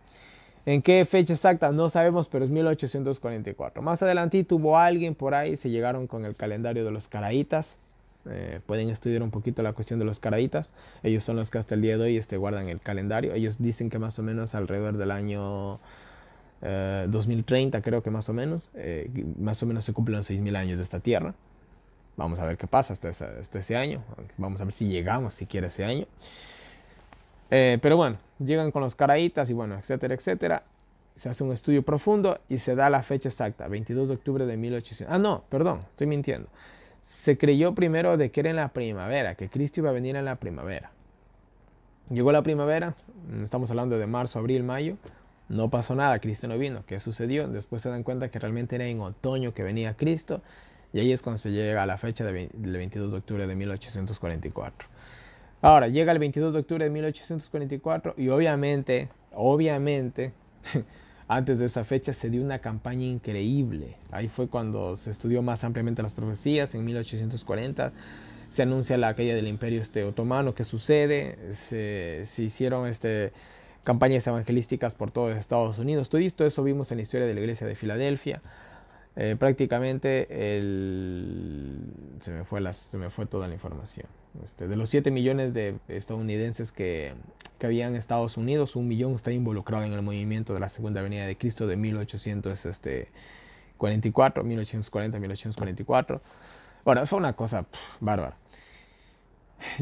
¿En qué fecha exacta? No sabemos, pero es 1844. Más adelante tuvo alguien por ahí, se llegaron con el calendario de los caraitas eh, pueden estudiar un poquito la cuestión de los caraitas Ellos son los que hasta el día de hoy este, guardan el calendario. Ellos dicen que más o menos alrededor del año 2030, eh, creo que más o menos, eh, más o menos se cumplen 6.000 años de esta Tierra. Vamos a ver qué pasa hasta, hasta ese año. Vamos a ver si llegamos siquiera ese año. Eh, pero bueno, llegan con los caraitas y bueno, etcétera, etcétera. Se hace un estudio profundo y se da la fecha exacta, 22 de octubre de 1800. Ah, no, perdón, estoy mintiendo. Se creyó primero de que era en la primavera, que Cristo iba a venir en la primavera. Llegó la primavera, estamos hablando de marzo, abril, mayo, no pasó nada, Cristo no vino. ¿Qué sucedió? Después se dan cuenta que realmente era en otoño que venía Cristo y ahí es cuando se llega a la fecha del 22 de octubre de 1844. Ahora, llega el 22 de octubre de 1844 y obviamente, obviamente, antes de esa fecha se dio una campaña increíble. Ahí fue cuando se estudió más ampliamente las profecías, en 1840 se anuncia la caída del imperio este, otomano que sucede, se, hicieron este, campañas evangelísticas por todo Estados Unidos, todo esto eso vimos en la historia de la iglesia de Filadelfia. Eh, prácticamente se, me fue me fue toda la información. Este, de los 7 millones de estadounidenses que, habían en Estados Unidos, un millón está involucrado en el movimiento de la Segunda Avenida de Cristo de 1844, 1840, 1844. Bueno, fue una cosa bárbara.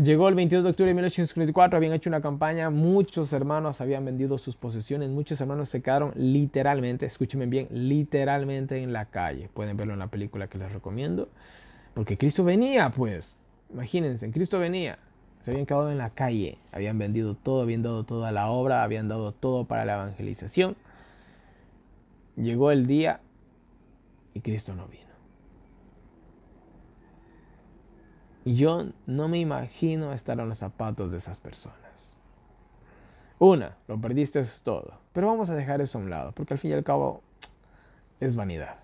Llegó el 22 de octubre de 1854, habían hecho una campaña, muchos hermanos habían vendido sus posesiones, muchos hermanos se quedaron literalmente, escúchenme bien, literalmente en la calle. Pueden verlo en la película que les recomiendo, porque Cristo venía, pues, imagínense, Cristo venía. Se habían quedado en la calle, habían vendido todo, habían dado toda la obra, habían dado todo para la evangelización. Llegó el día y Cristo no vino. Yo no me imagino estar en los zapatos de esas personas. Una, lo perdiste es todo. Pero vamos a dejar eso a un lado, porque al fin y al cabo es vanidad.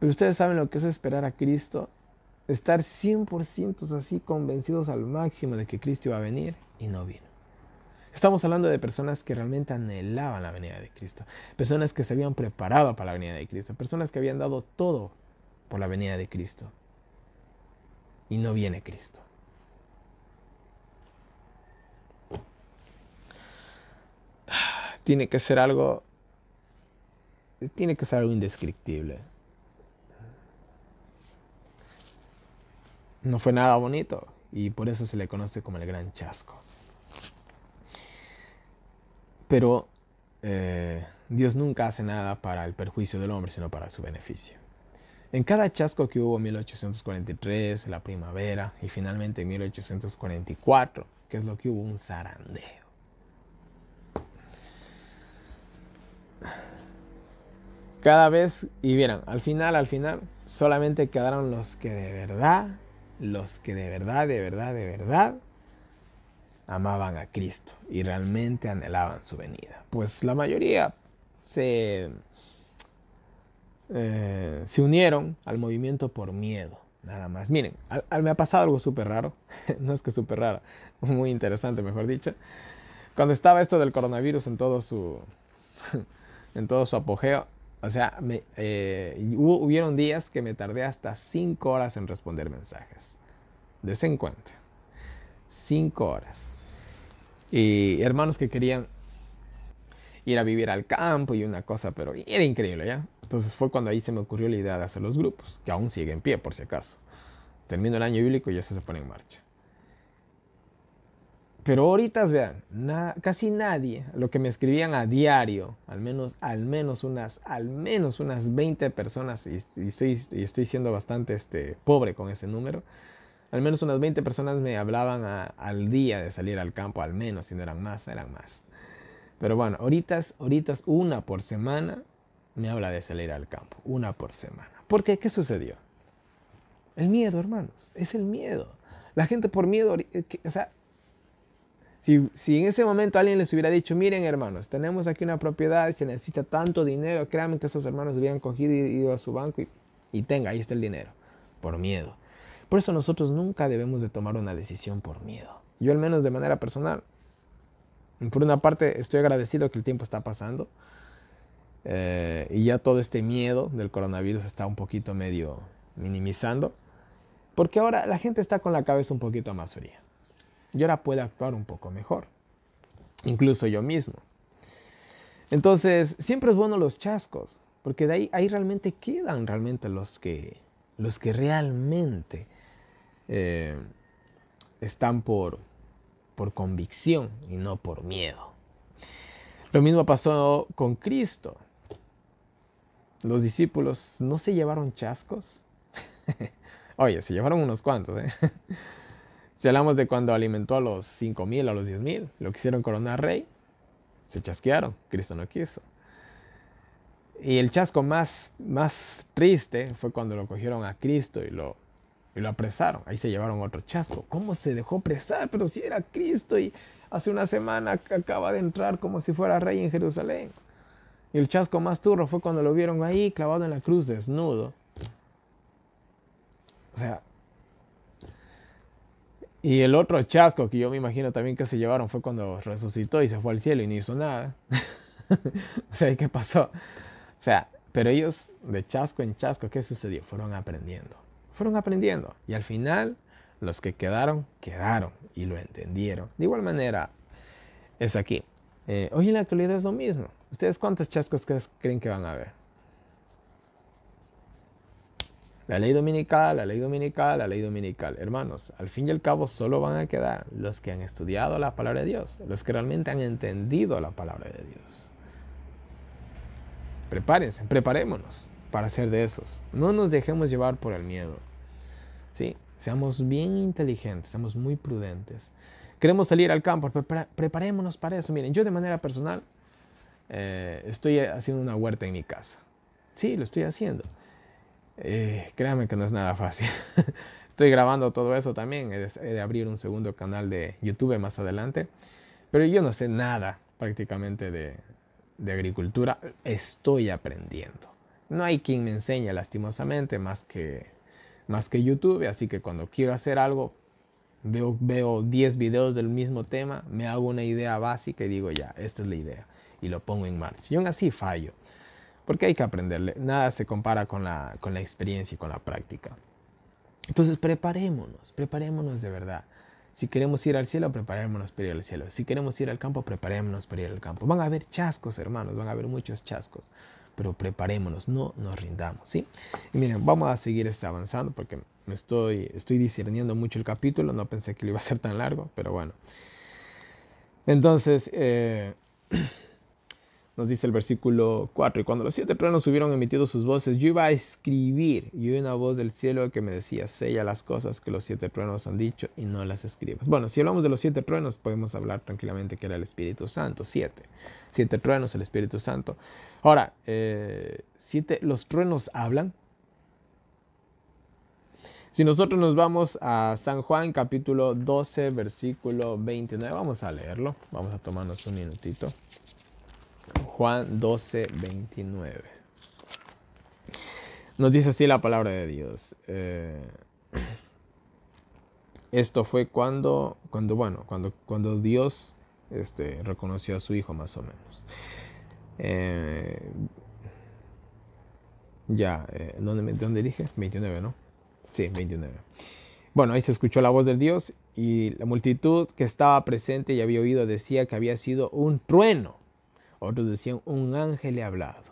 Pero ustedes saben lo que es esperar a Cristo, estar 100% así convencidos al máximo de que Cristo iba a venir y no vino. Estamos hablando de personas que realmente anhelaban la venida de Cristo, personas que se habían preparado para la venida de Cristo, personas que habían dado todo por la venida de Cristo y no viene Cristo. Tiene que ser algo, tiene que ser algo indescriptible. No fue nada bonito y por eso se le conoce como el gran chasco. Pero eh, Dios nunca hace nada para el perjuicio del hombre, sino para su beneficio. En cada chasco que hubo en 1843, la primavera y finalmente en 1844, que es lo que hubo, un zarandeo. Cada vez, y vieran, al final, al final, solamente quedaron los que de verdad, los que de verdad, de verdad, de verdad, amaban a Cristo y realmente anhelaban su venida. Pues la mayoría se eh, se unieron al movimiento por miedo, nada más. Miren, al, me ha pasado algo súper raro, no es que súper raro, muy interesante, mejor dicho. Cuando estaba esto del coronavirus en todo su, en todo su apogeo, o sea, eh, hubieron días que me tardé hasta cinco horas en responder mensajes. de cuenta. 5 horas. Y hermanos que querían ir a vivir al campo y una cosa, pero era increíble, ¿ya? Entonces fue cuando ahí se me ocurrió la idea de hacer los grupos, que aún sigue en pie por si acaso. Termino el año bíblico y eso se pone en marcha. Pero ahorita, vean, casi nadie, lo que me escribían a diario, al menos, al menos unas, al menos unas 20 personas, y, estoy, siendo bastante este, pobre con ese número, al menos unas 20 personas me hablaban al día de salir al campo, al menos, si no eran más, eran más. Pero bueno, ahorita, ahorita una por semana me habla de salir al campo, una por semana. ¿Por qué? ¿Qué sucedió? El miedo, hermanos, es el miedo. La gente por miedo, eh, o sea, si, en ese momento alguien les hubiera dicho, miren hermanos, tenemos aquí una propiedad, se necesita tanto dinero, créanme que esos hermanos hubieran cogido y ido a su banco y, y tenga, ahí está el dinero, por miedo. Por eso nosotros nunca debemos de tomar una decisión por miedo. Yo al menos de manera personal, por una parte estoy agradecido que el tiempo está pasando, eh, y ya todo este miedo del coronavirus está un poquito medio minimizando. Porque ahora la gente está con la cabeza un poquito más fría. Y ahora puede actuar un poco mejor. Incluso yo mismo. Entonces, siempre es bueno los chascos. Porque de ahí, ahí realmente quedan realmente los que, los que realmente eh, están por, por convicción y no por miedo. Lo mismo pasó con Cristo los discípulos no se llevaron chascos? Oye, se llevaron unos cuantos, ¿eh? si hablamos de cuando alimentó a los 5.000, a los 10.000, lo quisieron coronar rey, se chasquearon, Cristo no quiso. Y el chasco más, más triste fue cuando lo cogieron a Cristo y lo, y lo apresaron. Ahí se llevaron otro chasco. ¿Cómo se dejó apresar? Pero si era Cristo y hace una semana acaba de entrar como si fuera rey en Jerusalén. Y el chasco más turro fue cuando lo vieron ahí clavado en la cruz desnudo. O sea. Y el otro chasco que yo me imagino también que se llevaron fue cuando resucitó y se fue al cielo y no hizo nada. o sea, ¿y qué pasó? O sea, pero ellos de chasco en chasco, ¿qué sucedió? Fueron aprendiendo. Fueron aprendiendo. Y al final, los que quedaron, quedaron y lo entendieron. De igual manera, es aquí. Eh, hoy en la actualidad es lo mismo. ¿Ustedes cuántos chascos creen que van a haber? La ley dominical, la ley dominical, la ley dominical. Hermanos, al fin y al cabo solo van a quedar los que han estudiado la palabra de Dios, los que realmente han entendido la palabra de Dios. Prepárense, preparémonos para ser de esos. No nos dejemos llevar por el miedo. ¿Sí? Seamos bien inteligentes, seamos muy prudentes. Queremos salir al campo, preparémonos para eso. Miren, yo de manera personal eh, estoy haciendo una huerta en mi casa. Sí, lo estoy haciendo. Eh, créanme que no es nada fácil. estoy grabando todo eso también. He de abrir un segundo canal de YouTube más adelante. Pero yo no sé nada prácticamente de, agricultura. Estoy aprendiendo. No hay quien me enseñe lastimosamente más que, más que YouTube. Así que cuando quiero hacer algo, veo, veo 10 videos del mismo tema, me hago una idea básica y digo ya, esta es la idea y lo pongo en marcha. Y aún así fallo, porque hay que aprenderle. Nada se compara con la, con la experiencia y con la práctica. Entonces preparémonos, preparémonos de verdad. Si queremos ir al cielo, preparémonos para ir al cielo. Si queremos ir al campo, preparémonos para ir al campo. Van a haber chascos, hermanos, van a haber muchos chascos. Pero preparémonos, no nos rindamos, ¿sí? Y miren, vamos a seguir este avanzando porque me estoy, estoy discerniendo mucho el capítulo. No pensé que lo iba a ser tan largo, pero bueno. Entonces, eh, Nos dice el versículo 4, y cuando los siete truenos hubieron emitido sus voces, yo iba a escribir, y una voz del cielo que me decía, sella las cosas que los siete truenos han dicho y no las escribas. Bueno, si hablamos de los siete truenos, podemos hablar tranquilamente que era el Espíritu Santo, siete. Siete truenos, el Espíritu Santo. Ahora, eh, siete, ¿los truenos hablan? Si nosotros nos vamos a San Juan capítulo 12, versículo 29, vamos a leerlo, vamos a tomarnos un minutito. Juan 12, 29. Nos dice así la palabra de Dios. Eh, esto fue cuando, cuando bueno, cuando, cuando Dios este, reconoció a su hijo más o menos. Eh, ya, eh, ¿dónde, ¿dónde dije? 29, ¿no? Sí, 29. Bueno, ahí se escuchó la voz de Dios y la multitud que estaba presente y había oído decía que había sido un trueno otros decían, un ángel le ha hablado.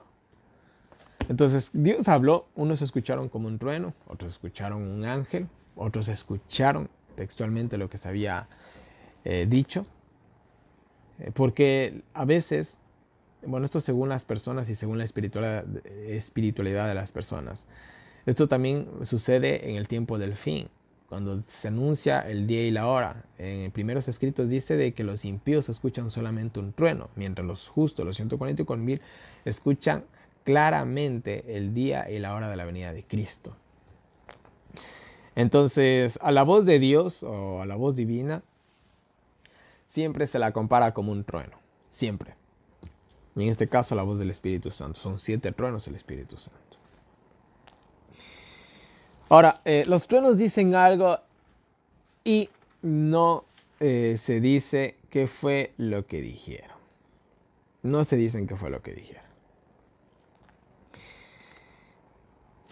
Entonces Dios habló, unos escucharon como un trueno, otros escucharon un ángel, otros escucharon textualmente lo que se había eh, dicho, eh, porque a veces, bueno, esto según las personas y según la espiritualidad de las personas, esto también sucede en el tiempo del fin cuando se anuncia el día y la hora. En primeros escritos dice de que los impíos escuchan solamente un trueno, mientras los justos, los 144 mil, escuchan claramente el día y la hora de la venida de Cristo. Entonces, a la voz de Dios o a la voz divina, siempre se la compara como un trueno, siempre. en este caso, la voz del Espíritu Santo. Son siete truenos el Espíritu Santo. Ahora, eh, los truenos dicen algo y no eh, se dice qué fue lo que dijeron. No se dicen qué fue lo que dijeron.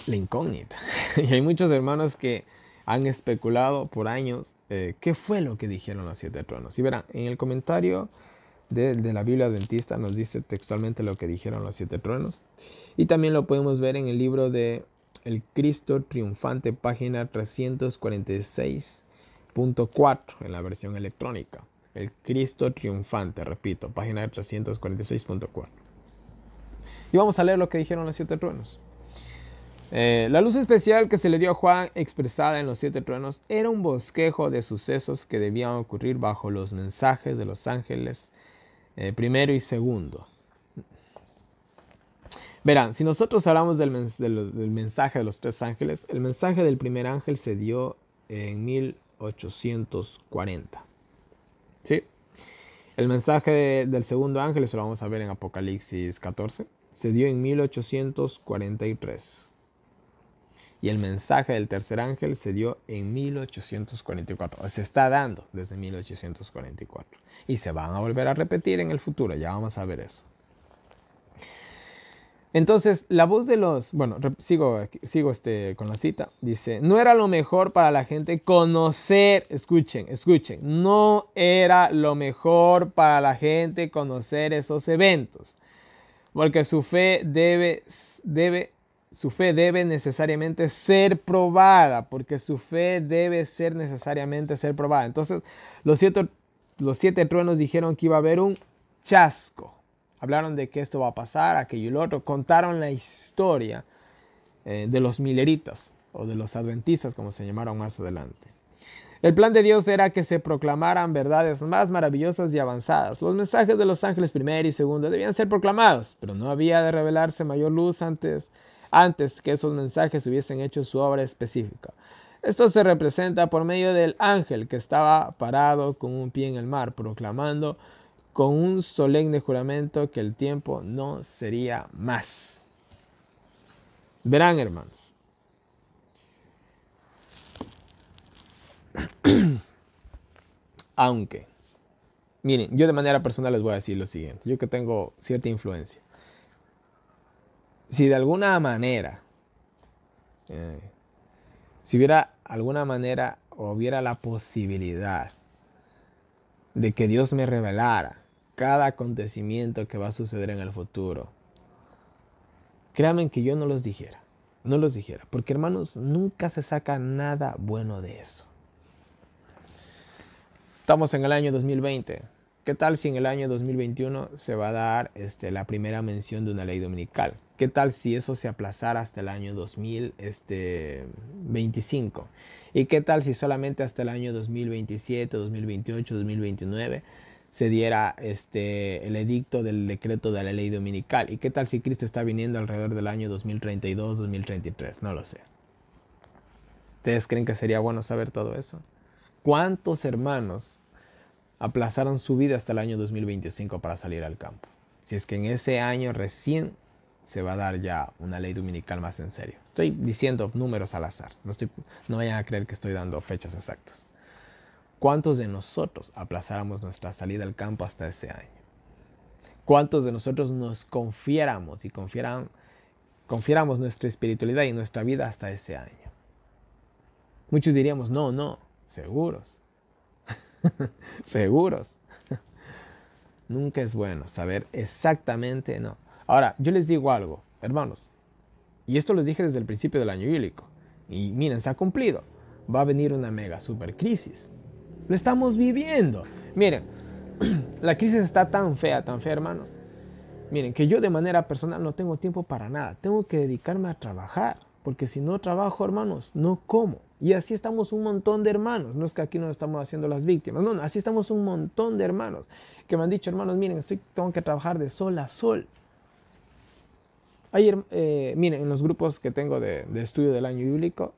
La incógnita. y hay muchos hermanos que han especulado por años eh, qué fue lo que dijeron los siete truenos. Y verán, en el comentario de, la Biblia Adventista nos dice textualmente lo que dijeron los siete truenos. Y también lo podemos ver en el libro de el Cristo Triunfante, página 346.4 en la versión electrónica. El Cristo Triunfante, repito, página 346.4. Y vamos a leer lo que dijeron los siete truenos. Eh, la luz especial que se le dio a Juan expresada en los siete truenos era un bosquejo de sucesos que debían ocurrir bajo los mensajes de los ángeles eh, primero y segundo. Verán, si nosotros hablamos del, mensaje de los tres ángeles, el mensaje del primer ángel se dio en 1840. ¿Sí? El mensaje del segundo ángel, eso lo vamos a ver en Apocalipsis 14, se dio en 1843. Y el mensaje del tercer ángel se dio en 1844. Se está dando desde 1844. Y se van a volver a repetir en el futuro, ya vamos a ver eso. Entonces, la voz de los, bueno, sigo, sigo este, con la cita, dice, no era lo mejor para la gente conocer, escuchen, escuchen, no era lo mejor para la gente conocer esos eventos, porque su fe debe, debe, su fe debe necesariamente ser probada, porque su fe debe ser necesariamente ser probada. Entonces, los siete, los siete truenos dijeron que iba a haber un chasco Hablaron de que esto va a pasar, aquello y lo otro. Contaron la historia eh, de los mileritas o de los adventistas, como se llamaron más adelante. El plan de Dios era que se proclamaran verdades más maravillosas y avanzadas. Los mensajes de los ángeles primero y segundo debían ser proclamados, pero no había de revelarse mayor luz antes, antes que esos mensajes hubiesen hecho su obra específica. Esto se representa por medio del ángel que estaba parado con un pie en el mar, proclamando con un solemne juramento que el tiempo no sería más. Verán, hermanos. Aunque, miren, yo de manera personal les voy a decir lo siguiente, yo que tengo cierta influencia. Si de alguna manera, eh, si hubiera alguna manera o hubiera la posibilidad de que Dios me revelara cada acontecimiento que va a suceder en el futuro. Créanme que yo no los dijera, no los dijera, porque hermanos, nunca se saca nada bueno de eso. Estamos en el año 2020. ¿Qué tal si en el año 2021 se va a dar este, la primera mención de una ley dominical? ¿Qué tal si eso se aplazara hasta el año 2025? Este, ¿Y qué tal si solamente hasta el año 2027, 2028, 2029 se diera este, el edicto del decreto de la ley dominical. ¿Y qué tal si Cristo está viniendo alrededor del año 2032, 2033? No lo sé. ¿Ustedes creen que sería bueno saber todo eso? ¿Cuántos hermanos aplazaron su vida hasta el año 2025 para salir al campo? Si es que en ese año recién se va a dar ya una ley dominical más en serio. Estoy diciendo números al azar. No, estoy, no vayan a creer que estoy dando fechas exactas. ¿Cuántos de nosotros aplazáramos nuestra salida al campo hasta ese año? ¿Cuántos de nosotros nos confiáramos y confiáramos nuestra espiritualidad y nuestra vida hasta ese año? Muchos diríamos, no, no, seguros, seguros. Nunca es bueno saber exactamente, no. Ahora, yo les digo algo, hermanos, y esto les dije desde el principio del año bíblico, y miren, se ha cumplido. Va a venir una mega super crisis. Lo estamos viviendo. Miren, la crisis está tan fea, tan fea, hermanos. Miren, que yo de manera personal no tengo tiempo para nada. Tengo que dedicarme a trabajar. Porque si no trabajo, hermanos, no como. Y así estamos un montón de hermanos. No es que aquí no estamos haciendo las víctimas. No, así estamos un montón de hermanos. Que me han dicho, hermanos, miren, estoy, tengo que trabajar de sol a sol. Eh, miren, en los grupos que tengo de estudio del año bíblico,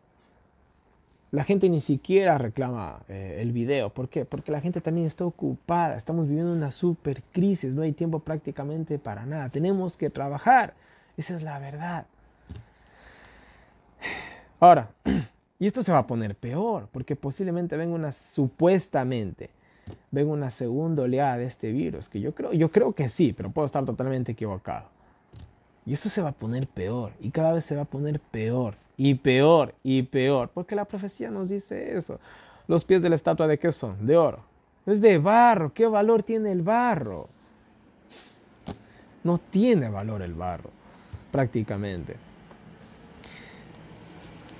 la gente ni siquiera reclama eh, el video. ¿Por qué? Porque la gente también está ocupada. Estamos viviendo una super crisis. No hay tiempo prácticamente para nada. Tenemos que trabajar. Esa es la verdad. Ahora, y esto se va a poner peor, porque posiblemente venga una, supuestamente, venga una segunda oleada de este virus, que yo creo, yo creo que sí, pero puedo estar totalmente equivocado. Y esto se va a poner peor, y cada vez se va a poner peor y peor y peor, porque la profecía nos dice eso. Los pies de la estatua de qué son? De oro. Es de barro. ¿Qué valor tiene el barro? No tiene valor el barro, prácticamente.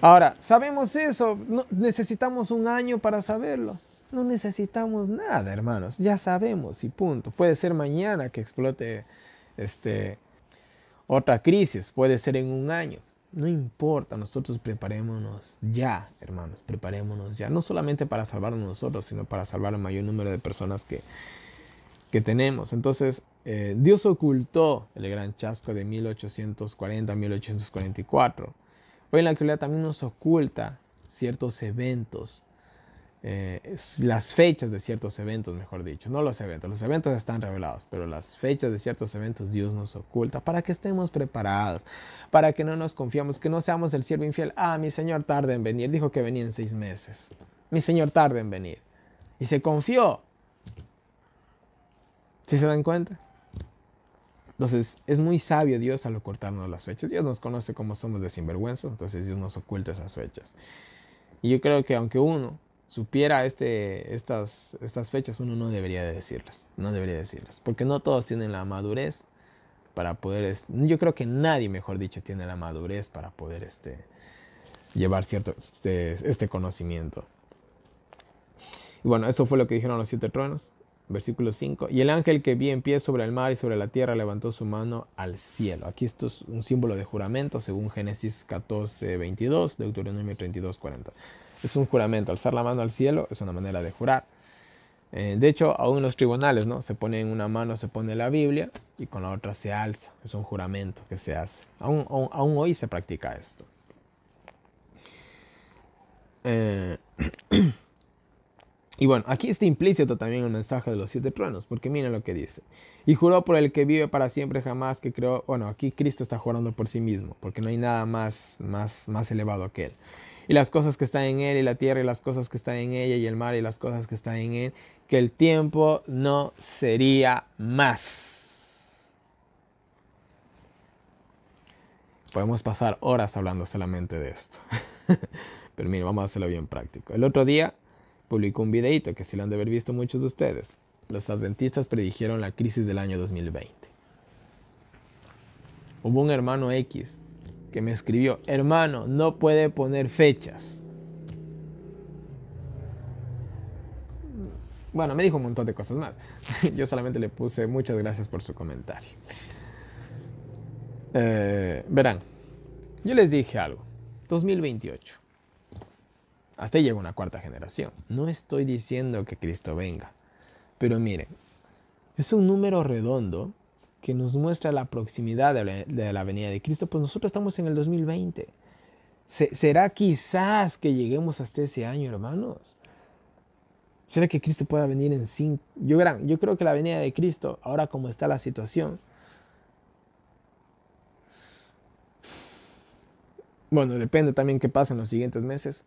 Ahora, ¿sabemos eso? ¿No ¿Necesitamos un año para saberlo? No necesitamos nada, hermanos. Ya sabemos y punto. Puede ser mañana que explote este, otra crisis, puede ser en un año. No importa, nosotros preparémonos ya, hermanos, preparémonos ya, no solamente para salvarnos nosotros, sino para salvar al mayor número de personas que, que tenemos. Entonces, eh, Dios ocultó el gran chasco de 1840-1844. Hoy en la actualidad también nos oculta ciertos eventos eh, las fechas de ciertos eventos, mejor dicho, no los eventos, los eventos están revelados, pero las fechas de ciertos eventos Dios nos oculta para que estemos preparados, para que no nos confiamos, que no seamos el siervo infiel. Ah, mi Señor tarde en venir, dijo que venía en seis meses. Mi Señor tarde en venir. Y se confió. ¿Sí se dan cuenta? Entonces, es muy sabio Dios al ocultarnos las fechas. Dios nos conoce como somos de sinvergüenza, entonces Dios nos oculta esas fechas. Y yo creo que aunque uno supiera este, estas, estas fechas, uno no debería de decirlas, no debería decirlas, porque no todos tienen la madurez para poder, yo creo que nadie, mejor dicho, tiene la madurez para poder este, llevar cierto, este, este conocimiento. Y bueno, eso fue lo que dijeron los siete truenos, versículo 5. Y el ángel que vi en pie sobre el mar y sobre la tierra levantó su mano al cielo. Aquí esto es un símbolo de juramento, según Génesis 14, 22, Deuteronomio 32, 40 es un juramento. Alzar la mano al cielo es una manera de jurar. Eh, de hecho, aún en los tribunales, ¿no? Se pone en una mano, se pone la Biblia y con la otra se alza. Es un juramento que se hace. Aún, hoy se practica esto. Eh, y bueno, aquí está implícito también el mensaje de los siete truenos, porque miren lo que dice. Y juró por el que vive para siempre jamás que creó, bueno, aquí Cristo está jurando por sí mismo, porque no hay nada más, más, más elevado que él y las cosas que están en él, y la tierra, y las cosas que están en ella, y el mar, y las cosas que están en él, que el tiempo no sería más. Podemos pasar horas hablando solamente de esto. Pero mire, vamos a hacerlo bien práctico. El otro día publicó un videito que si lo han de haber visto muchos de ustedes. Los adventistas predijeron la crisis del año 2020. Hubo un hermano X que me escribió, hermano, no puede poner fechas. Bueno, me dijo un montón de cosas más. Yo solamente le puse muchas gracias por su comentario. Eh, verán, yo les dije algo. 2028. Hasta ahí llega una cuarta generación. No estoy diciendo que Cristo venga. Pero miren, es un número redondo que nos muestra la proximidad de la, venida de Cristo, pues nosotros estamos en el 2020. ¿Será quizás que lleguemos hasta ese año, hermanos? ¿Será que Cristo pueda venir en cinco? Yo, yo creo que la venida de Cristo, ahora como está la situación, bueno, depende también qué pasa en los siguientes meses,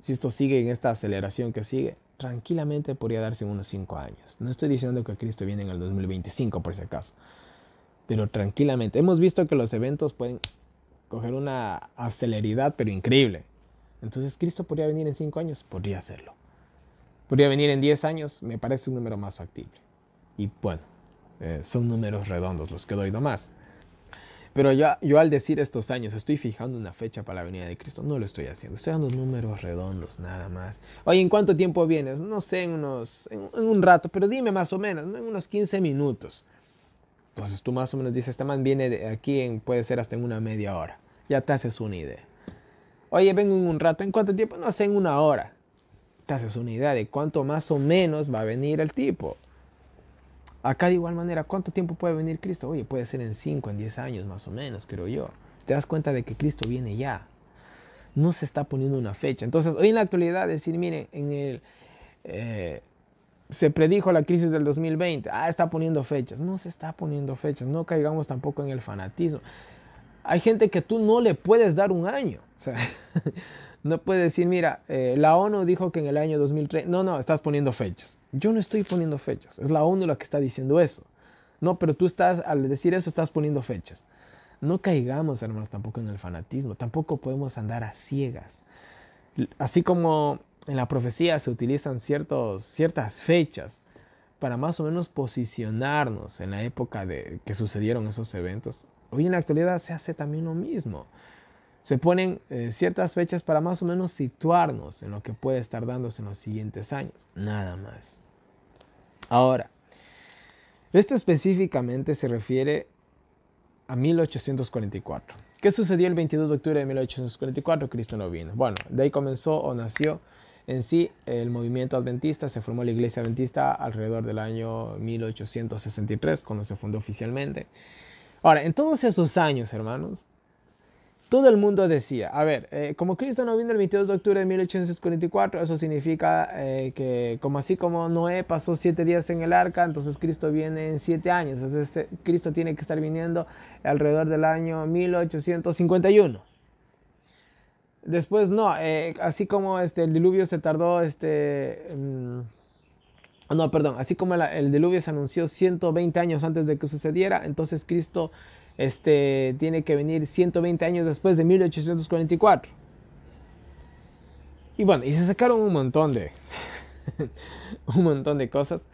si esto sigue en esta aceleración que sigue tranquilamente podría darse unos 5 años. No estoy diciendo que Cristo viene en el 2025 por si acaso, pero tranquilamente. Hemos visto que los eventos pueden coger una aceleridad pero increíble. Entonces Cristo podría venir en 5 años, podría hacerlo. Podría venir en 10 años, me parece un número más factible. Y bueno, eh, son números redondos los que doy más pero yo, yo al decir estos años, estoy fijando una fecha para la venida de Cristo. No lo estoy haciendo. Estoy dando números redondos, nada más. Oye, ¿en cuánto tiempo vienes? No sé, en, unos, en, un rato, pero dime más o menos, en unos 15 minutos. Entonces tú más o menos dices, este man viene aquí, en, puede ser hasta en una media hora. Ya te haces una idea. Oye, vengo en un rato. ¿En cuánto tiempo? No sé, en una hora. Te haces una idea de cuánto más o menos va a venir el tipo. Acá de igual manera, ¿cuánto tiempo puede venir Cristo? Oye, puede ser en 5, en 10 años más o menos, creo yo. Te das cuenta de que Cristo viene ya. No se está poniendo una fecha. Entonces, hoy en la actualidad, decir, mire, en el, eh, se predijo la crisis del 2020. Ah, está poniendo fechas. No se está poniendo fechas. No caigamos tampoco en el fanatismo. Hay gente que tú no le puedes dar un año. O sea, no puedes decir, mira, eh, la ONU dijo que en el año 2030. No, no, estás poniendo fechas. Yo no estoy poniendo fechas, es la ONU la que está diciendo eso. No, pero tú estás, al decir eso, estás poniendo fechas. No caigamos, hermanos, tampoco en el fanatismo, tampoco podemos andar a ciegas. Así como en la profecía se utilizan ciertos, ciertas fechas para más o menos posicionarnos en la época de que sucedieron esos eventos, hoy en la actualidad se hace también lo mismo. Se ponen eh, ciertas fechas para más o menos situarnos en lo que puede estar dándose en los siguientes años, nada más. Ahora, esto específicamente se refiere a 1844. ¿Qué sucedió el 22 de octubre de 1844? Cristo no vino. Bueno, de ahí comenzó o nació en sí el movimiento adventista. Se formó la iglesia adventista alrededor del año 1863, cuando se fundó oficialmente. Ahora, en todos esos años, hermanos, todo el mundo decía, a ver, eh, como Cristo no vino el 22 de octubre de 1844, eso significa eh, que como así como Noé pasó siete días en el arca, entonces Cristo viene en siete años, entonces este, Cristo tiene que estar viniendo alrededor del año 1851. Después no, eh, así como este, el diluvio se tardó, este, mm, no, perdón, así como el diluvio se anunció 120 años antes de que sucediera, entonces Cristo este, tiene que venir 120 años después de 1844. Y bueno, y se sacaron un montón de, un montón de cosas.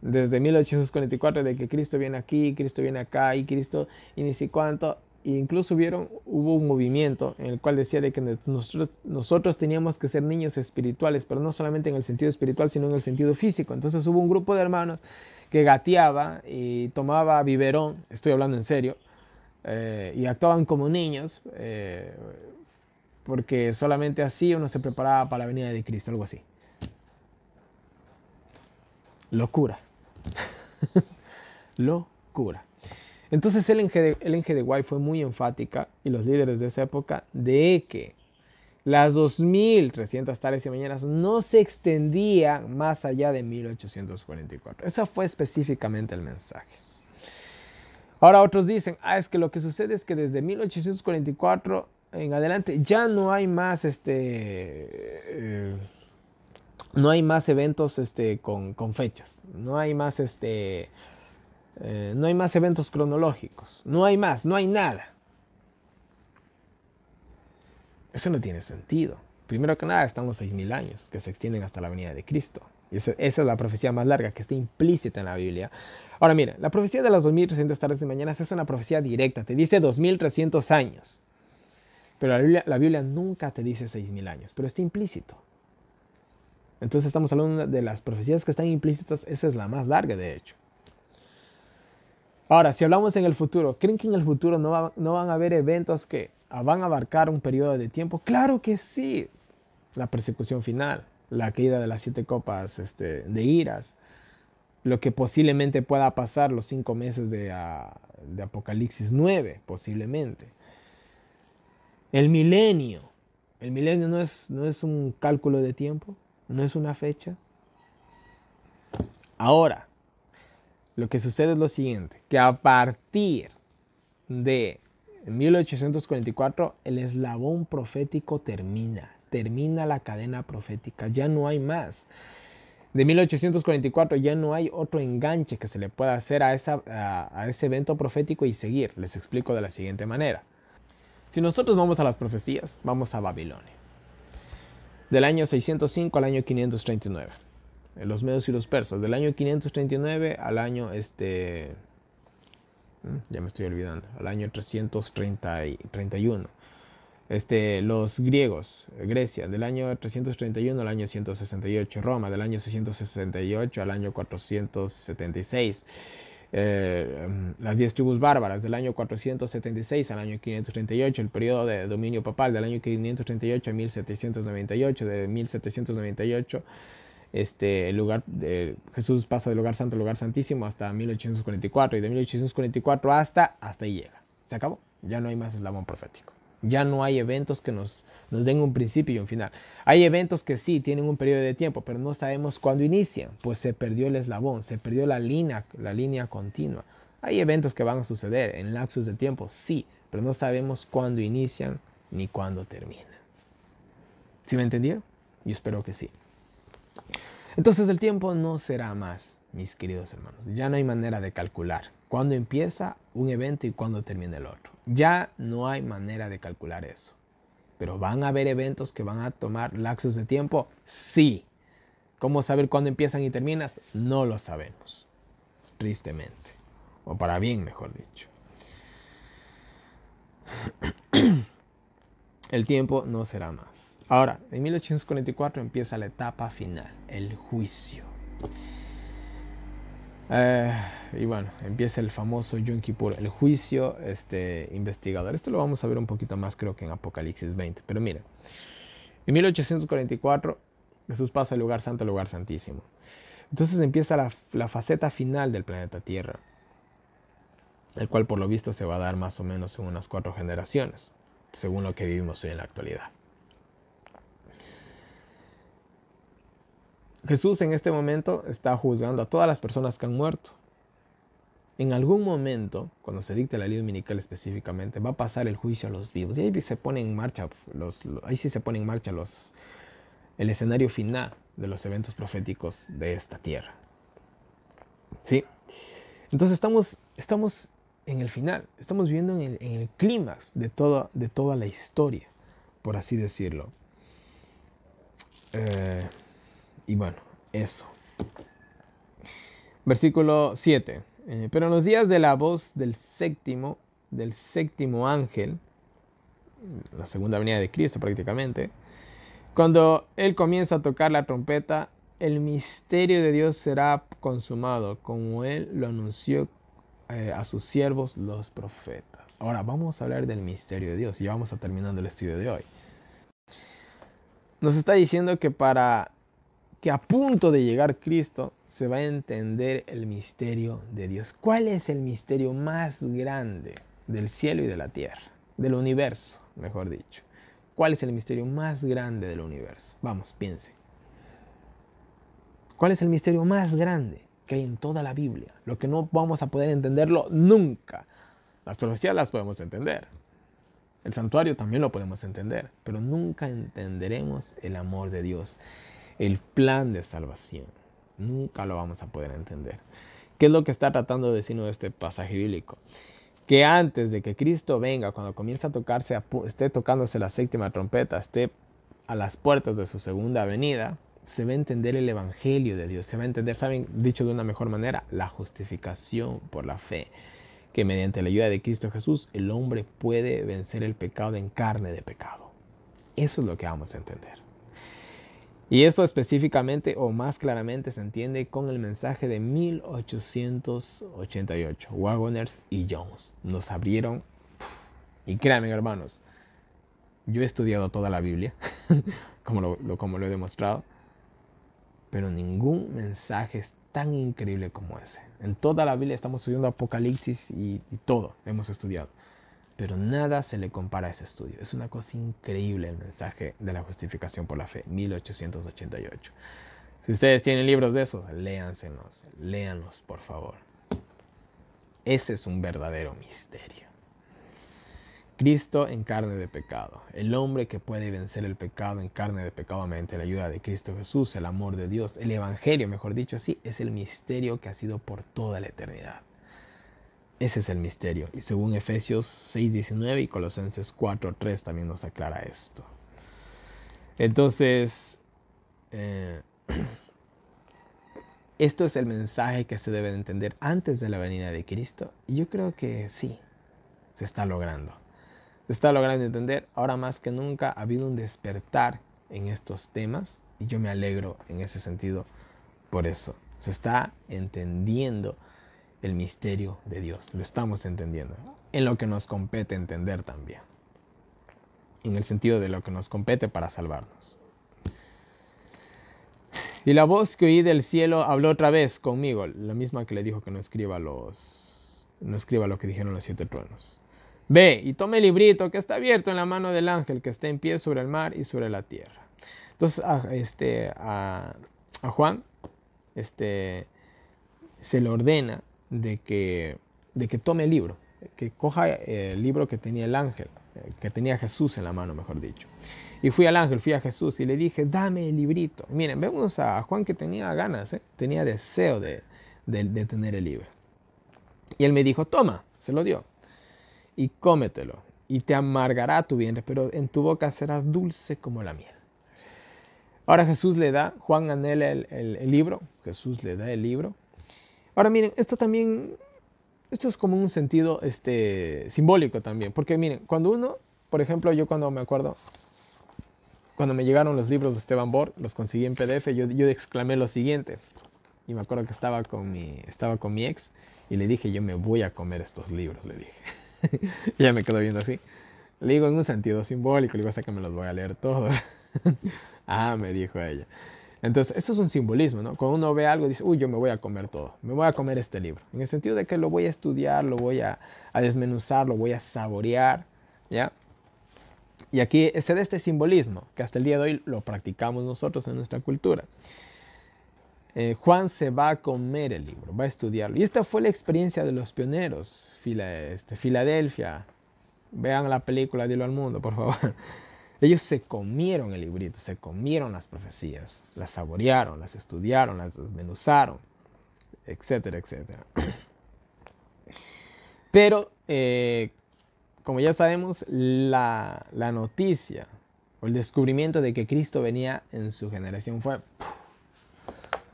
Desde 1844, de que Cristo viene aquí, Cristo viene acá, y Cristo, y ni si cuánto. E incluso hubo un movimiento en el cual decía de que nosotros, nosotros teníamos que ser niños espirituales, pero no solamente en el sentido espiritual, sino en el sentido físico. Entonces hubo un grupo de hermanos que gateaba y tomaba biberón, estoy hablando en serio, eh, y actuaban como niños, eh, porque solamente así uno se preparaba para la venida de Cristo, algo así. Locura. Locura. Entonces el de Guay fue muy enfática y los líderes de esa época de que las 2.300 tardes y mañanas no se extendían más allá de 1844. Ese fue específicamente el mensaje. Ahora otros dicen, ah, es que lo que sucede es que desde 1844 en adelante ya no hay más este eh, no hay más eventos este con, fechas no hay más este, eh, no hay más eventos cronológicos no hay más no hay nada eso no tiene sentido primero que nada están los 6000 años que se extienden hasta la venida de Cristo esa, es la profecía más larga que está implícita en la Biblia. Ahora mira, la profecía de las 2300 tardes de mañanas es una profecía directa, te dice 2300 años. Pero la Biblia, nunca te dice 6000 años, pero está implícito. Entonces estamos hablando de las profecías que están implícitas, esa es la más larga de hecho. Ahora, si hablamos en el futuro, ¿creen que en el futuro no, no van a haber eventos que van a abarcar un periodo de tiempo? Claro que sí. La persecución final, la caída de las siete copas este, de iras, lo que posiblemente pueda pasar los cinco meses de, ah, Apocalipsis 9, posiblemente. El milenio. El milenio no es, no es un cálculo de tiempo, no es una fecha. Ahora, lo que sucede es lo siguiente, que a partir de 1844 el eslabón profético termina termina la cadena profética, ya no hay más. De 1844 ya no hay otro enganche que se le pueda hacer a, a, ese evento profético y seguir. Les explico de la siguiente manera. Si nosotros vamos a las profecías, vamos a Babilonia. Del año 605 al año 539. Los medios y los persas. Del año 539 al año este... Mm, ya me estoy olvidando. Al año 331. Este, los griegos, Grecia, del año 331 al año 168, Roma, del año 668 al año 476, eh, las diez tribus bárbaras, del año 476 al año 538, el periodo de dominio papal, del año 538 a 1798, de 1798 este, el lugar de, Jesús pasa del lugar santo al lugar santísimo hasta 1844 y de 1844 hasta hasta ahí llega. Se acabó, ya no hay más eslabón profético. Ya no hay eventos que nos, den un principio y un final. Hay eventos que sí tienen un periodo de tiempo, pero no sabemos cuándo inician, pues se perdió el eslabón, se perdió la línea, la línea continua. Hay eventos que van a suceder en lapsos de tiempo, sí, pero no sabemos cuándo inician ni cuándo terminan. ¿Sí me entendió? Yo espero que sí. Entonces el tiempo no será más, mis queridos hermanos. Ya no hay manera de calcular cuándo empieza un evento y cuándo termina el otro. Ya no hay manera de calcular eso. Pero van a haber eventos que van a tomar laxos de tiempo, sí. ¿Cómo saber cuándo empiezan y terminas? No lo sabemos, tristemente. O para bien, mejor dicho. El tiempo no será más. Ahora, en 1844 empieza la etapa final, el juicio. Eh, y bueno, empieza el famoso Yom Kippur, el juicio este, investigador. Esto lo vamos a ver un poquito más, creo que en Apocalipsis 20. Pero mire, en 1844 Jesús pasa del lugar santo al lugar santísimo. Entonces empieza la, faceta final del planeta Tierra, el cual por lo visto se va a dar más o menos en unas cuatro generaciones, según lo que vivimos hoy en la actualidad. Jesús en este momento está juzgando a todas las personas que han muerto. En algún momento, cuando se dicte la ley dominical específicamente, va a pasar el juicio a los vivos. Y ahí se pone en marcha, los, ahí sí se pone en marcha los, el escenario final de los eventos proféticos de esta tierra. ¿Sí? Entonces estamos, estamos en el final, estamos viviendo en el, clímax de toda, de toda la historia, por así decirlo. Eh, y bueno, eso. Versículo 7. Eh, pero en los días de la voz del séptimo, del séptimo ángel, la segunda venida de Cristo prácticamente, cuando Él comienza a tocar la trompeta, el misterio de Dios será consumado, como Él lo anunció eh, a sus siervos los profetas. Ahora vamos a hablar del misterio de Dios y ya vamos a terminar el estudio de hoy. Nos está diciendo que para que a punto de llegar Cristo se va a entender el misterio de Dios. ¿Cuál es el misterio más grande del cielo y de la tierra? Del universo, mejor dicho. ¿Cuál es el misterio más grande del universo? Vamos, piense. ¿Cuál es el misterio más grande que hay en toda la Biblia? Lo que no vamos a poder entenderlo nunca. Las profecías las podemos entender. El santuario también lo podemos entender, pero nunca entenderemos el amor de Dios el plan de salvación. Nunca lo vamos a poder entender. ¿Qué es lo que está tratando de decirnos este pasaje bíblico? Que antes de que Cristo venga, cuando comienza a tocarse, esté tocándose la séptima trompeta, esté a las puertas de su segunda venida, se va a entender el evangelio de Dios, se va a entender, saben, dicho de una mejor manera, la justificación por la fe, que mediante la ayuda de Cristo Jesús el hombre puede vencer el pecado en carne de pecado. Eso es lo que vamos a entender. Y esto específicamente o más claramente se entiende con el mensaje de 1888. Wagoners y Jones nos abrieron. Y créanme hermanos, yo he estudiado toda la Biblia, como, lo, como lo he demostrado, pero ningún mensaje es tan increíble como ese. En toda la Biblia estamos estudiando Apocalipsis y todo hemos estudiado pero nada se le compara a ese estudio. Es una cosa increíble el mensaje de la justificación por la fe, 1888. Si ustedes tienen libros de eso, léansenos, léanlos por favor. Ese es un verdadero misterio. Cristo en carne de pecado. El hombre que puede vencer el pecado en carne de pecado mediante la ayuda de Cristo Jesús, el amor de Dios, el Evangelio, mejor dicho así, es el misterio que ha sido por toda la eternidad. Ese es el misterio. Y según Efesios 6:19 y Colosenses 4:3 también nos aclara esto. Entonces, eh, esto es el mensaje que se debe entender antes de la venida de Cristo. Y yo creo que sí, se está logrando. Se está logrando entender. Ahora más que nunca ha habido un despertar en estos temas. Y yo me alegro en ese sentido por eso. Se está entendiendo el misterio de Dios. Lo estamos entendiendo. En lo que nos compete entender también. En el sentido de lo que nos compete para salvarnos. Y la voz que oí del cielo habló otra vez conmigo, la misma que le dijo que no escriba los no escriba lo que dijeron los siete truenos. Ve y tome el librito que está abierto en la mano del ángel que está en pie sobre el mar y sobre la tierra. Entonces a, este, a Juan este, se le ordena de que, de que tome el libro, que coja el libro que tenía el ángel, eh, que tenía Jesús en la mano, mejor dicho. Y fui al ángel, fui a Jesús y le dije, dame el librito. Miren, vemos a Juan que tenía ganas, ¿eh? tenía deseo de, tener el libro. Y él me dijo, toma, se lo dio, y cómetelo, y te amargará tu vientre, pero en tu boca serás dulce como la miel. Ahora Jesús le da, Juan anhela el libro, Jesús le da el libro, Ahora miren, esto también, esto es como un sentido este, simbólico también, porque miren, cuando uno, por ejemplo, yo cuando me acuerdo, cuando me llegaron los libros de Esteban Bor, los conseguí en PDF, yo, exclamé lo siguiente, y me acuerdo que estaba con mi, estaba con mi ex, y le dije, yo me voy a comer estos libros, le dije. ya me quedo viendo así. Le digo en un sentido simbólico, le digo, hasta que me los voy a leer todos. ah, me dijo ella. Entonces, eso es un simbolismo, ¿no? Cuando uno ve algo, dice, uy, yo me voy a comer todo, me voy a comer este libro. En el sentido de que lo voy a estudiar, lo voy a, desmenuzar, lo voy a saborear, ¿ya? Y aquí se da este simbolismo, que hasta el día de hoy lo practicamos nosotros en nuestra cultura. Eh, Juan se va a comer el libro, va a estudiarlo. Y esta fue la experiencia de los pioneros, Fila, este, Filadelfia. Vean la película, dilo al mundo, por favor. Ellos se comieron el librito, se comieron las profecías, las saborearon, las estudiaron, las desmenuzaron, etcétera, etcétera. Pero, eh, como ya sabemos, la, noticia o el descubrimiento de que Cristo venía en su generación fue, o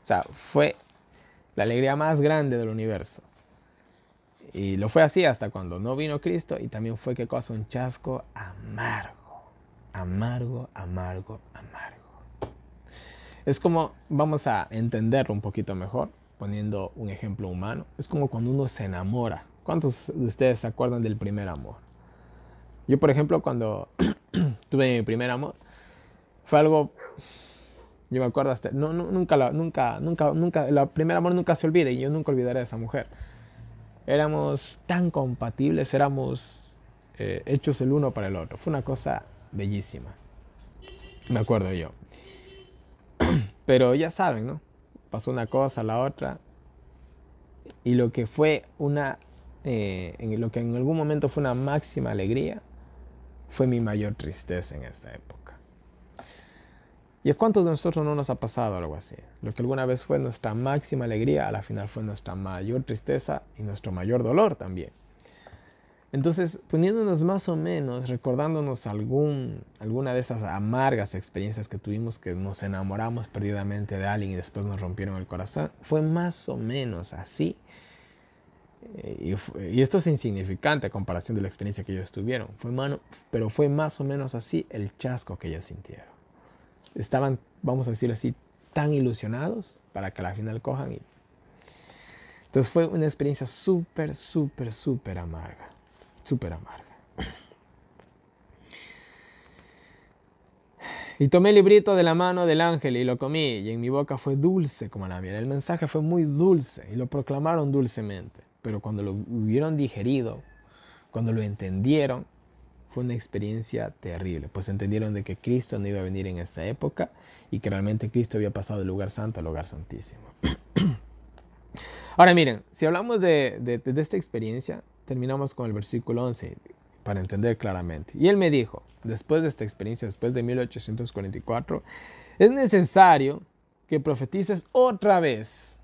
sea, fue la alegría más grande del universo. Y lo fue así hasta cuando no vino Cristo y también fue que cosa un chasco amargo amargo, amargo, amargo. Es como, vamos a entenderlo un poquito mejor, poniendo un ejemplo humano. Es como cuando uno se enamora. ¿Cuántos de ustedes se acuerdan del primer amor? Yo, por ejemplo, cuando tuve mi primer amor, fue algo, yo me acuerdo hasta, no, nunca, nunca, nunca, nunca, el primer amor nunca se olvida y yo nunca olvidaré a esa mujer. Éramos tan compatibles, éramos eh, hechos el uno para el otro. Fue una cosa bellísima. Me acuerdo yo. Pero ya saben, ¿no? Pasó una cosa, la otra. Y lo que fue una, eh, en lo que en algún momento fue una máxima alegría, fue mi mayor tristeza en esta época. ¿Y a cuántos de nosotros no nos ha pasado algo así? Lo que alguna vez fue nuestra máxima alegría, a la final fue nuestra mayor tristeza y nuestro mayor dolor también. Entonces, poniéndonos más o menos, recordándonos alguna de esas amargas experiencias que tuvimos, que nos enamoramos perdidamente de alguien y después nos rompieron el corazón, fue más o menos así. Eh, y, esto es insignificante a comparación de la experiencia que ellos tuvieron, fue pero fue más o menos así el chasco que ellos sintieron. Estaban, vamos a decirlo así, tan ilusionados para que al la final cojan. Y... Entonces fue una experiencia súper, súper, súper amarga súper amarga. Y tomé el librito de la mano del ángel y lo comí, y en mi boca fue dulce como la miel. El mensaje fue muy dulce y lo proclamaron dulcemente. Pero cuando lo hubieron digerido, cuando lo entendieron, fue una experiencia terrible, pues entendieron de que Cristo no iba a venir en esta época y que realmente Cristo había pasado del lugar santo al lugar santísimo. Ahora miren, si hablamos de esta experiencia, terminamos con el versículo 11 para entender claramente. Y él me dijo, después de esta experiencia, después de 1844, es necesario que profetices otra vez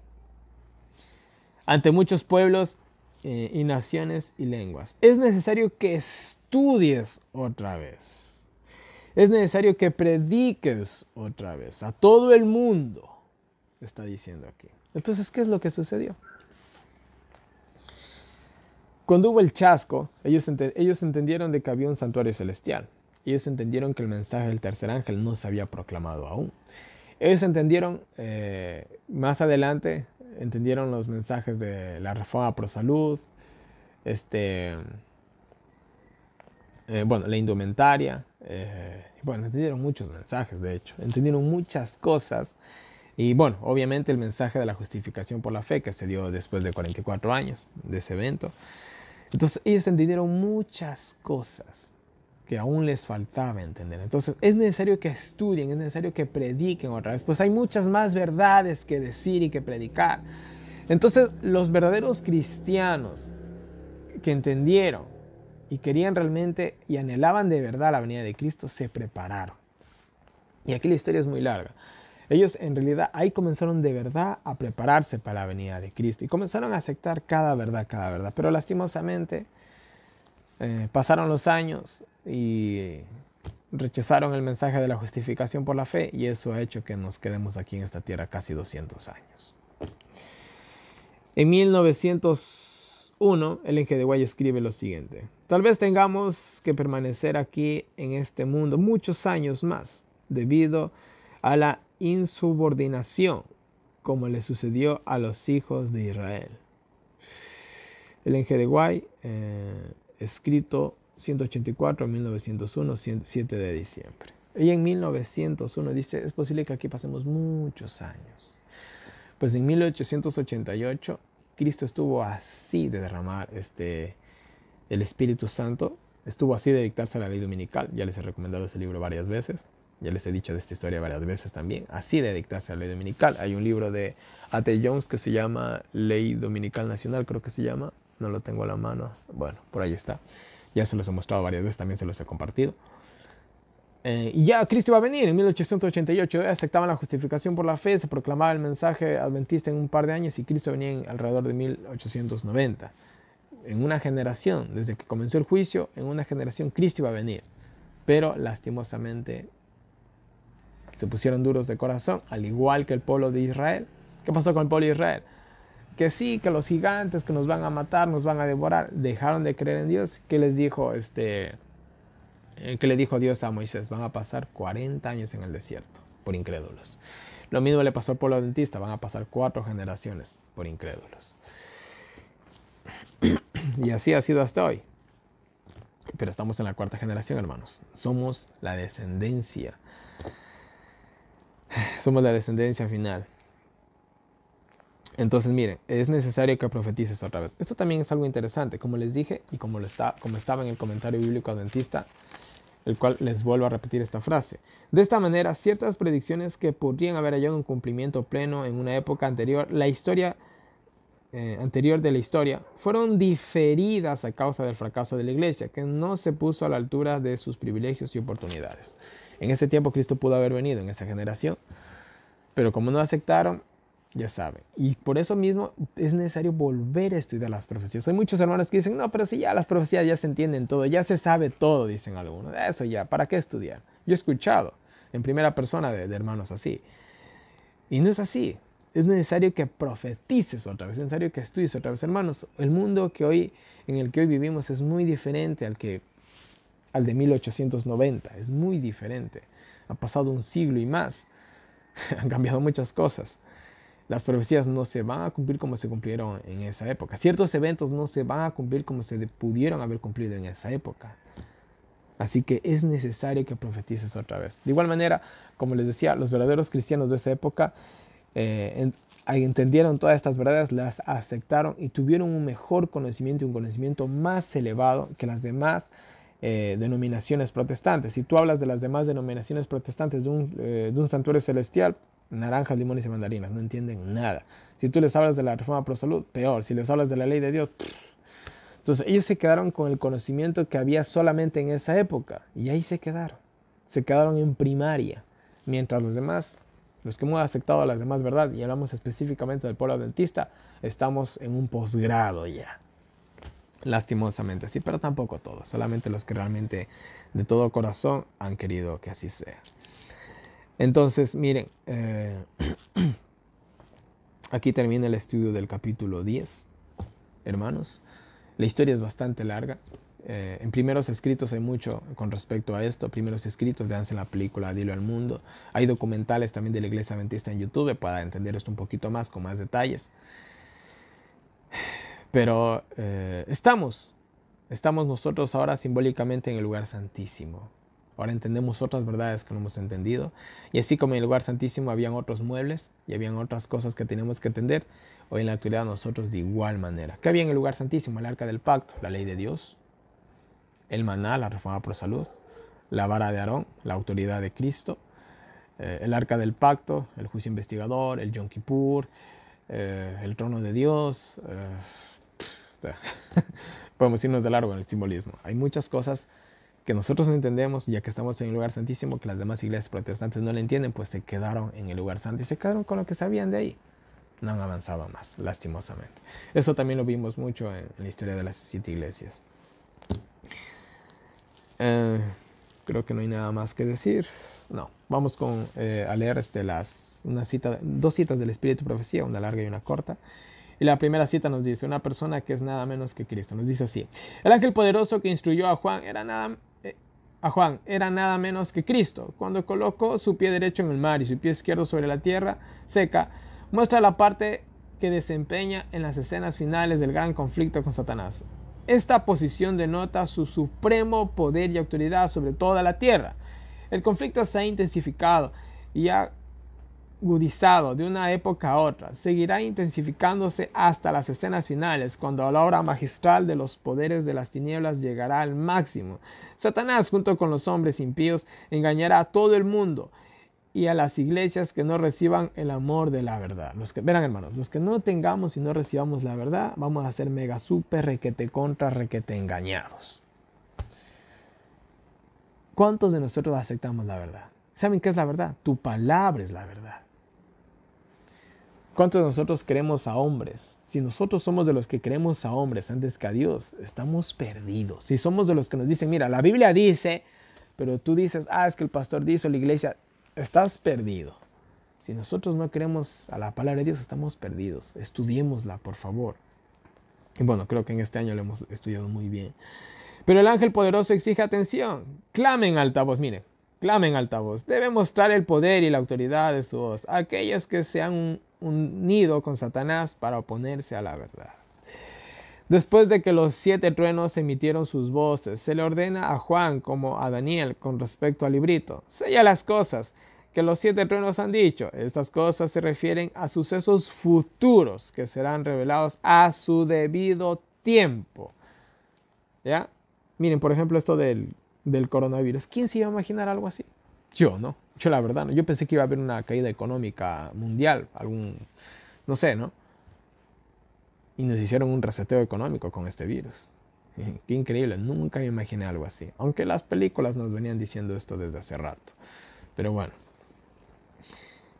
ante muchos pueblos eh, y naciones y lenguas. Es necesario que estudies otra vez. Es necesario que prediques otra vez a todo el mundo, está diciendo aquí. Entonces, ¿qué es lo que sucedió? Cuando hubo el chasco, ellos, ellos entendieron de que había un santuario celestial. Ellos entendieron que el mensaje del tercer ángel no se había proclamado aún. Ellos entendieron, eh, más adelante, entendieron los mensajes de la reforma pro salud, este, eh, bueno, la indumentaria. Eh, bueno, entendieron muchos mensajes, de hecho. Entendieron muchas cosas. Y bueno, obviamente el mensaje de la justificación por la fe que se dio después de 44 años de ese evento. Entonces ellos entendieron muchas cosas que aún les faltaba entender. Entonces es necesario que estudien, es necesario que prediquen otra vez, pues hay muchas más verdades que decir y que predicar. Entonces los verdaderos cristianos que entendieron y querían realmente y anhelaban de verdad la venida de Cristo se prepararon. Y aquí la historia es muy larga. Ellos en realidad ahí comenzaron de verdad a prepararse para la venida de Cristo y comenzaron a aceptar cada verdad, cada verdad. Pero lastimosamente eh, pasaron los años y rechazaron el mensaje de la justificación por la fe y eso ha hecho que nos quedemos aquí en esta tierra casi 200 años. En 1901, el enje de Guaya escribe lo siguiente. Tal vez tengamos que permanecer aquí en este mundo muchos años más debido a la insubordinación, como le sucedió a los hijos de Israel. El en de guay eh, escrito 184 1901, 7 de diciembre. Y en 1901 dice, es posible que aquí pasemos muchos años. Pues en 1888 Cristo estuvo así de derramar este, el Espíritu Santo, estuvo así de dictarse la ley dominical, ya les he recomendado ese libro varias veces. Ya les he dicho de esta historia varias veces también. Así dictarse a la ley dominical. Hay un libro de A.T. Jones que se llama Ley Dominical Nacional, creo que se llama. No lo tengo a la mano. Bueno, por ahí está. Ya se los he mostrado varias veces, también se los he compartido. Eh, y ya Cristo iba a venir en 1888, aceptaban la justificación por la fe, se proclamaba el mensaje adventista en un par de años y Cristo venía en alrededor de 1890. En una generación, desde que comenzó el juicio, en una generación Cristo iba a venir. Pero lastimosamente se pusieron duros de corazón, al igual que el pueblo de Israel. ¿Qué pasó con el pueblo de Israel? Que sí, que los gigantes que nos van a matar, nos van a devorar, dejaron de creer en Dios. ¿Qué les dijo este? Eh, que le dijo Dios a Moisés, van a pasar 40 años en el desierto por incrédulos. Lo mismo le pasó al pueblo dentista, van a pasar cuatro generaciones por incrédulos. Y así ha sido hasta hoy. Pero estamos en la cuarta generación, hermanos. Somos la descendencia somos la descendencia final. Entonces, miren, es necesario que profetices otra vez. Esto también es algo interesante, como les dije y como, estaba en el comentario bíblico adventista, el cual les vuelvo a repetir esta frase. De esta manera, ciertas predicciones que podrían haber hallado un cumplimiento pleno en una época anterior, la historia eh, anterior de la historia, fueron diferidas a causa del fracaso de la iglesia, que no se puso a la altura de sus privilegios y oportunidades. En ese tiempo Cristo pudo haber venido en esa generación, pero como no aceptaron, ya saben. Y por eso mismo es necesario volver a estudiar las profecías. Hay muchos hermanos que dicen, no, pero si ya las profecías ya se entienden todo, ya se sabe todo, dicen algunos. Eso ya, ¿para qué estudiar? Yo he escuchado en primera persona de, hermanos así. Y no es así. Es necesario que profetices otra vez, es necesario que estudies otra vez. Hermanos, el mundo que hoy, en el que hoy vivimos es muy diferente al que al de 1890. Es muy diferente. Ha pasado un siglo y más. Han cambiado muchas cosas. Las profecías no se van a cumplir como se cumplieron en esa época. Ciertos eventos no se van a cumplir como se pudieron haber cumplido en esa época. Así que es necesario que profetices otra vez. De igual manera, como les decía, los verdaderos cristianos de esa época eh, entendieron todas estas verdades, las aceptaron y tuvieron un mejor conocimiento y un conocimiento más elevado que las demás eh, denominaciones protestantes. Si tú hablas de las demás denominaciones protestantes eh, de un, santuario celestial, naranjas, limones y mandarinas, no entienden nada. Si tú les hablas de la reforma pro salud, peor. Si les hablas de la ley de Dios, entonces ellos se quedaron con el conocimiento que había solamente en esa época y ahí se quedaron. Se quedaron en primaria, mientras los demás, los que hemos aceptado las demás verdad y hablamos específicamente del pueblo adventista, estamos en un posgrado ya. Lastimosamente sí, pero tampoco todos, solamente los que realmente de todo corazón han querido que así sea. Entonces, miren, eh, aquí termina el estudio del capítulo 10, hermanos. La historia es bastante larga. Eh, en primeros escritos hay mucho con respecto a esto. Primeros escritos, veanse la película Dilo al Mundo. Hay documentales también de la Iglesia Adventista en YouTube para entender esto un poquito más, con más detalles. Pero eh, estamos, estamos nosotros ahora simbólicamente en el lugar santísimo. Ahora entendemos otras verdades que no hemos entendido. Y así como en el lugar santísimo habían otros muebles y habían otras cosas que tenemos que entender, hoy en la actualidad nosotros de igual manera. ¿Qué había en el lugar santísimo? El arca del pacto, la ley de Dios, el maná, la reforma por salud, la vara de Aarón, la autoridad de Cristo, eh, el arca del pacto, el juicio investigador, el Yom Kippur, eh, el trono de Dios. Este, podemos irnos de largo en el simbolismo. Hay muchas cosas que nosotros no entendemos, ya que estamos en el lugar santísimo, que las demás iglesias protestantes no le entienden, pues se quedaron en el lugar santo y se quedaron con lo que sabían de ahí. No han avanzado más, lastimosamente. Eso también lo vimos mucho en, la historia de las siete iglesias. Eh, creo que no hay nada más que decir. No, vamos con, eh, a leer este, las, una cita, dos citas del Espíritu Profecía, una larga y una corta. Y la primera cita nos dice, una persona que es nada menos que Cristo. Nos dice así, el ángel poderoso que instruyó a Juan era nada eh, a Juan era nada menos que Cristo. Cuando colocó su pie derecho en el mar y su pie izquierdo sobre la tierra seca, muestra la parte que desempeña en las escenas finales del gran conflicto con Satanás. Esta posición denota su supremo poder y autoridad sobre toda la tierra. El conflicto se ha intensificado y ha de una época a otra seguirá intensificándose hasta las escenas finales, cuando la obra magistral de los poderes de las tinieblas llegará al máximo. Satanás, junto con los hombres impíos, engañará a todo el mundo y a las iglesias que no reciban el amor de la verdad. Los que, verán hermanos, los que no tengamos y no recibamos la verdad, vamos a ser mega super requete contra requete engañados. ¿Cuántos de nosotros aceptamos la verdad? ¿Saben qué es la verdad? Tu palabra es la verdad. ¿Cuántos de nosotros creemos a hombres? Si nosotros somos de los que creemos a hombres antes que a Dios, estamos perdidos. Si somos de los que nos dicen, mira, la Biblia dice, pero tú dices, ah, es que el pastor dice la iglesia, estás perdido. Si nosotros no creemos a la palabra de Dios, estamos perdidos. Estudiémosla, por favor. Y bueno, creo que en este año lo hemos estudiado muy bien. Pero el ángel poderoso exige atención. Clamen altavoz, miren, clamen altavoz. Debe mostrar el poder y la autoridad de su voz. Aquellos que sean unido con Satanás para oponerse a la verdad. Después de que los siete truenos emitieron sus voces, se le ordena a Juan como a Daniel con respecto al librito. Sella las cosas que los siete truenos han dicho. Estas cosas se refieren a sucesos futuros que serán revelados a su debido tiempo. ¿Ya? Miren, por ejemplo, esto del, del coronavirus. ¿Quién se iba a imaginar algo así? Yo no. Yo la verdad, ¿no? yo pensé que iba a haber una caída económica mundial, algún, no sé, ¿no? Y nos hicieron un reseteo económico con este virus. Qué increíble, nunca me imaginé algo así. Aunque las películas nos venían diciendo esto desde hace rato. Pero bueno,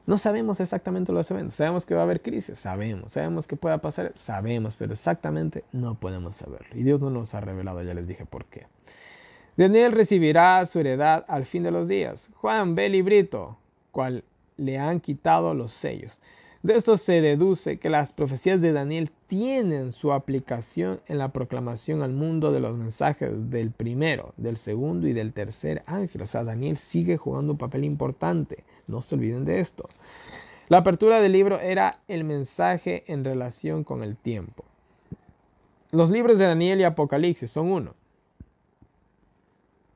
no sabemos exactamente los eventos. Sabemos que va a haber crisis, sabemos. Sabemos que pueda pasar, sabemos, pero exactamente no podemos saberlo. Y Dios no nos ha revelado, ya les dije por qué. Daniel recibirá su heredad al fin de los días. Juan ve el librito, cual le han quitado los sellos. De esto se deduce que las profecías de Daniel tienen su aplicación en la proclamación al mundo de los mensajes del primero, del segundo y del tercer ángel. O sea, Daniel sigue jugando un papel importante. No se olviden de esto. La apertura del libro era el mensaje en relación con el tiempo. Los libros de Daniel y Apocalipsis son uno.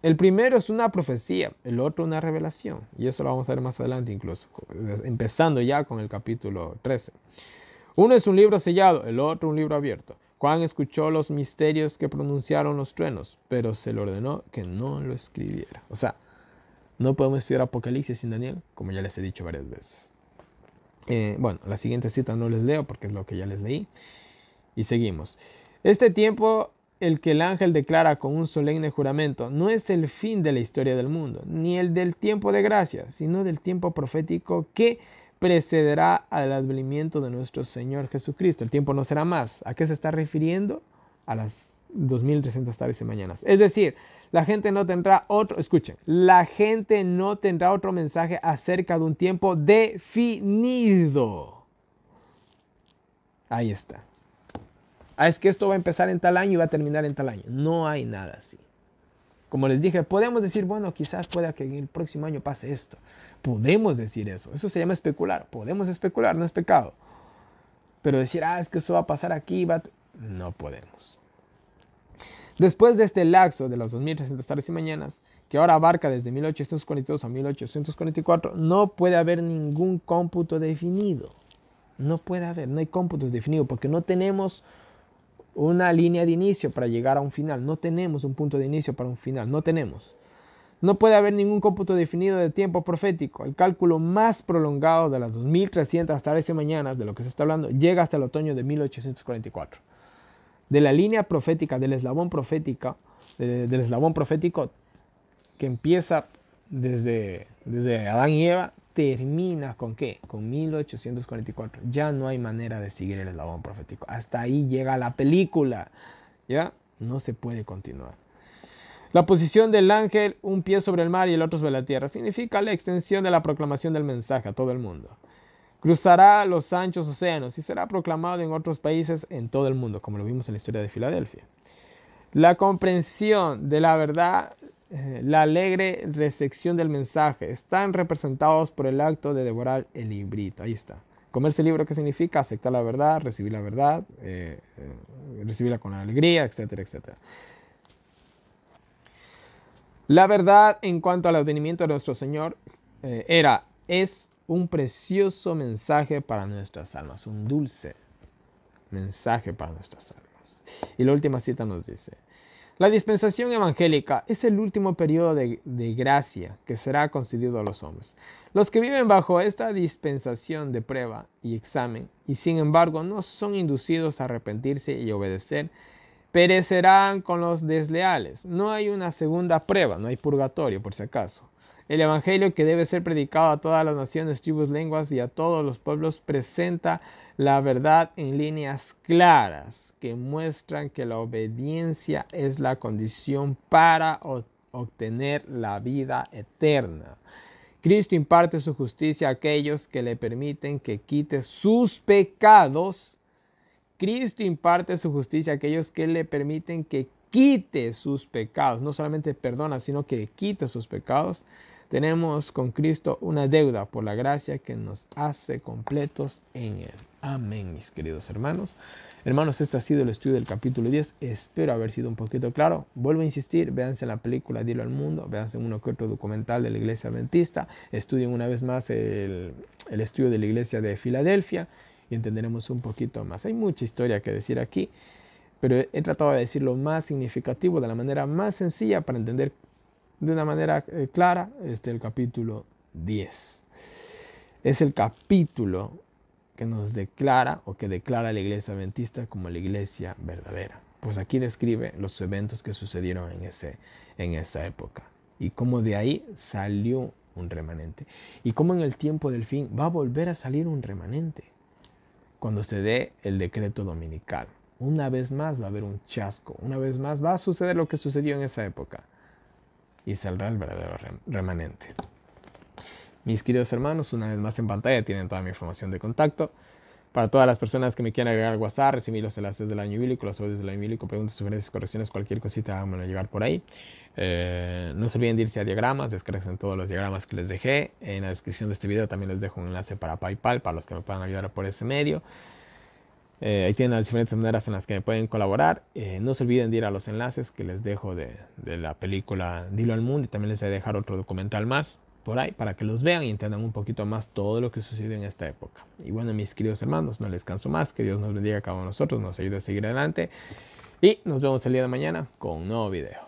El primero es una profecía, el otro una revelación. Y eso lo vamos a ver más adelante incluso, eh, empezando ya con el capítulo 13. Uno es un libro sellado, el otro un libro abierto. Juan escuchó los misterios que pronunciaron los truenos, pero se le ordenó que no lo escribiera. O sea, no podemos estudiar Apocalipsis sin Daniel, como ya les he dicho varias veces. Eh, bueno, la siguiente cita no les leo porque es lo que ya les leí. Y seguimos. Este tiempo el que el ángel declara con un solemne juramento no es el fin de la historia del mundo, ni el del tiempo de gracia, sino del tiempo profético que precederá al advenimiento de nuestro Señor Jesucristo. El tiempo no será más. ¿A qué se está refiriendo? A las 2.300 tardes y mañanas. Es decir, la gente no tendrá otro, escuchen, la gente no tendrá otro mensaje acerca de un tiempo definido. Ahí está. Ah, es que esto va a empezar en tal año y va a terminar en tal año. No hay nada así. Como les dije, podemos decir, bueno, quizás pueda que en el próximo año pase esto. Podemos decir eso. Eso se llama especular. Podemos especular, no es pecado. Pero decir, ah, es que eso va a pasar aquí, va no podemos. Después de este laxo de las 2.300 tardes y mañanas, que ahora abarca desde 1842 a 1844, no puede haber ningún cómputo definido. No puede haber, no hay cómputos definidos porque no tenemos una línea de inicio para llegar a un final. No tenemos un punto de inicio para un final. No tenemos. No puede haber ningún cómputo definido de tiempo profético. El cálculo más prolongado de las 2.300 tardes y mañanas de lo que se está hablando llega hasta el otoño de 1844. De la línea profética, del eslabón profética, del eslabón profético que empieza desde, desde Adán y Eva, termina con qué? Con 1844. Ya no hay manera de seguir el eslabón profético. Hasta ahí llega la película. ¿Ya? No se puede continuar. La posición del ángel, un pie sobre el mar y el otro sobre la tierra, significa la extensión de la proclamación del mensaje a todo el mundo. Cruzará los anchos océanos y será proclamado en otros países en todo el mundo, como lo vimos en la historia de Filadelfia. La comprensión de la verdad eh, la alegre recepción del mensaje están representados por el acto de devorar el librito. Ahí está. Comerse el libro, ¿qué significa? Aceptar la verdad, recibir la verdad, eh, eh, recibirla con alegría, etcétera, etcétera. La verdad en cuanto al advenimiento de nuestro Señor era, es un precioso mensaje para nuestras almas, un dulce mensaje para nuestras almas. Y la última cita nos dice, la dispensación evangélica es el último periodo de, gracia que será concedido a los hombres. Los que viven bajo esta dispensación de prueba y examen y sin embargo no son inducidos a arrepentirse y obedecer, perecerán con los desleales. No hay una segunda prueba, no hay purgatorio por si acaso. El Evangelio que debe ser predicado a todas las naciones, tribus, lenguas y a todos los pueblos presenta la verdad en líneas claras que muestran que la obediencia es la condición para obtener la vida eterna. Cristo imparte su justicia a aquellos que le permiten que quite sus pecados. Cristo imparte su justicia a aquellos que le permiten que quite sus pecados. No solamente perdona, sino que quita sus pecados. Tenemos con Cristo una deuda por la gracia que nos hace completos en Él. Amén, mis queridos hermanos. Hermanos, este ha sido el estudio del capítulo 10. Espero haber sido un poquito claro. Vuelvo a insistir, véanse la película Dilo al Mundo, véanse uno que otro documental de la iglesia adventista, estudien una vez más el, estudio de la iglesia de Filadelfia y entenderemos un poquito más. Hay mucha historia que decir aquí, pero he tratado de decir lo más significativo de la manera más sencilla para entender de una manera eh, clara este, el capítulo 10. Es el capítulo que nos declara o que declara la iglesia adventista como la iglesia verdadera. Pues aquí describe los eventos que sucedieron en, ese, en esa época y cómo de ahí salió un remanente y cómo en el tiempo del fin va a volver a salir un remanente cuando se dé el decreto dominical. Una vez más va a haber un chasco, una vez más va a suceder lo que sucedió en esa época y saldrá el verdadero remanente. Mis queridos hermanos, una vez más en pantalla tienen toda mi información de contacto. Para todas las personas que me quieran agregar WhatsApp, recibí los enlaces del año bíblico, los audios del año bíblico, preguntas, sugerencias, correcciones, cualquier cosita, háganmelo llegar por ahí. Eh, no se olviden de irse a diagramas, descarguen todos los diagramas que les dejé. En la descripción de este video también les dejo un enlace para PayPal, para los que me puedan ayudar por ese medio. Eh, ahí tienen las diferentes maneras en las que me pueden colaborar. Eh, no se olviden de ir a los enlaces que les dejo de, de la película Dilo al Mundo y también les voy a dejar otro documental más por ahí para que los vean y entiendan un poquito más todo lo que sucedió en esta época. Y bueno, mis queridos hermanos, no les canso más, que Dios nos bendiga a cada uno de nosotros, nos ayude a seguir adelante y nos vemos el día de mañana con un nuevo video.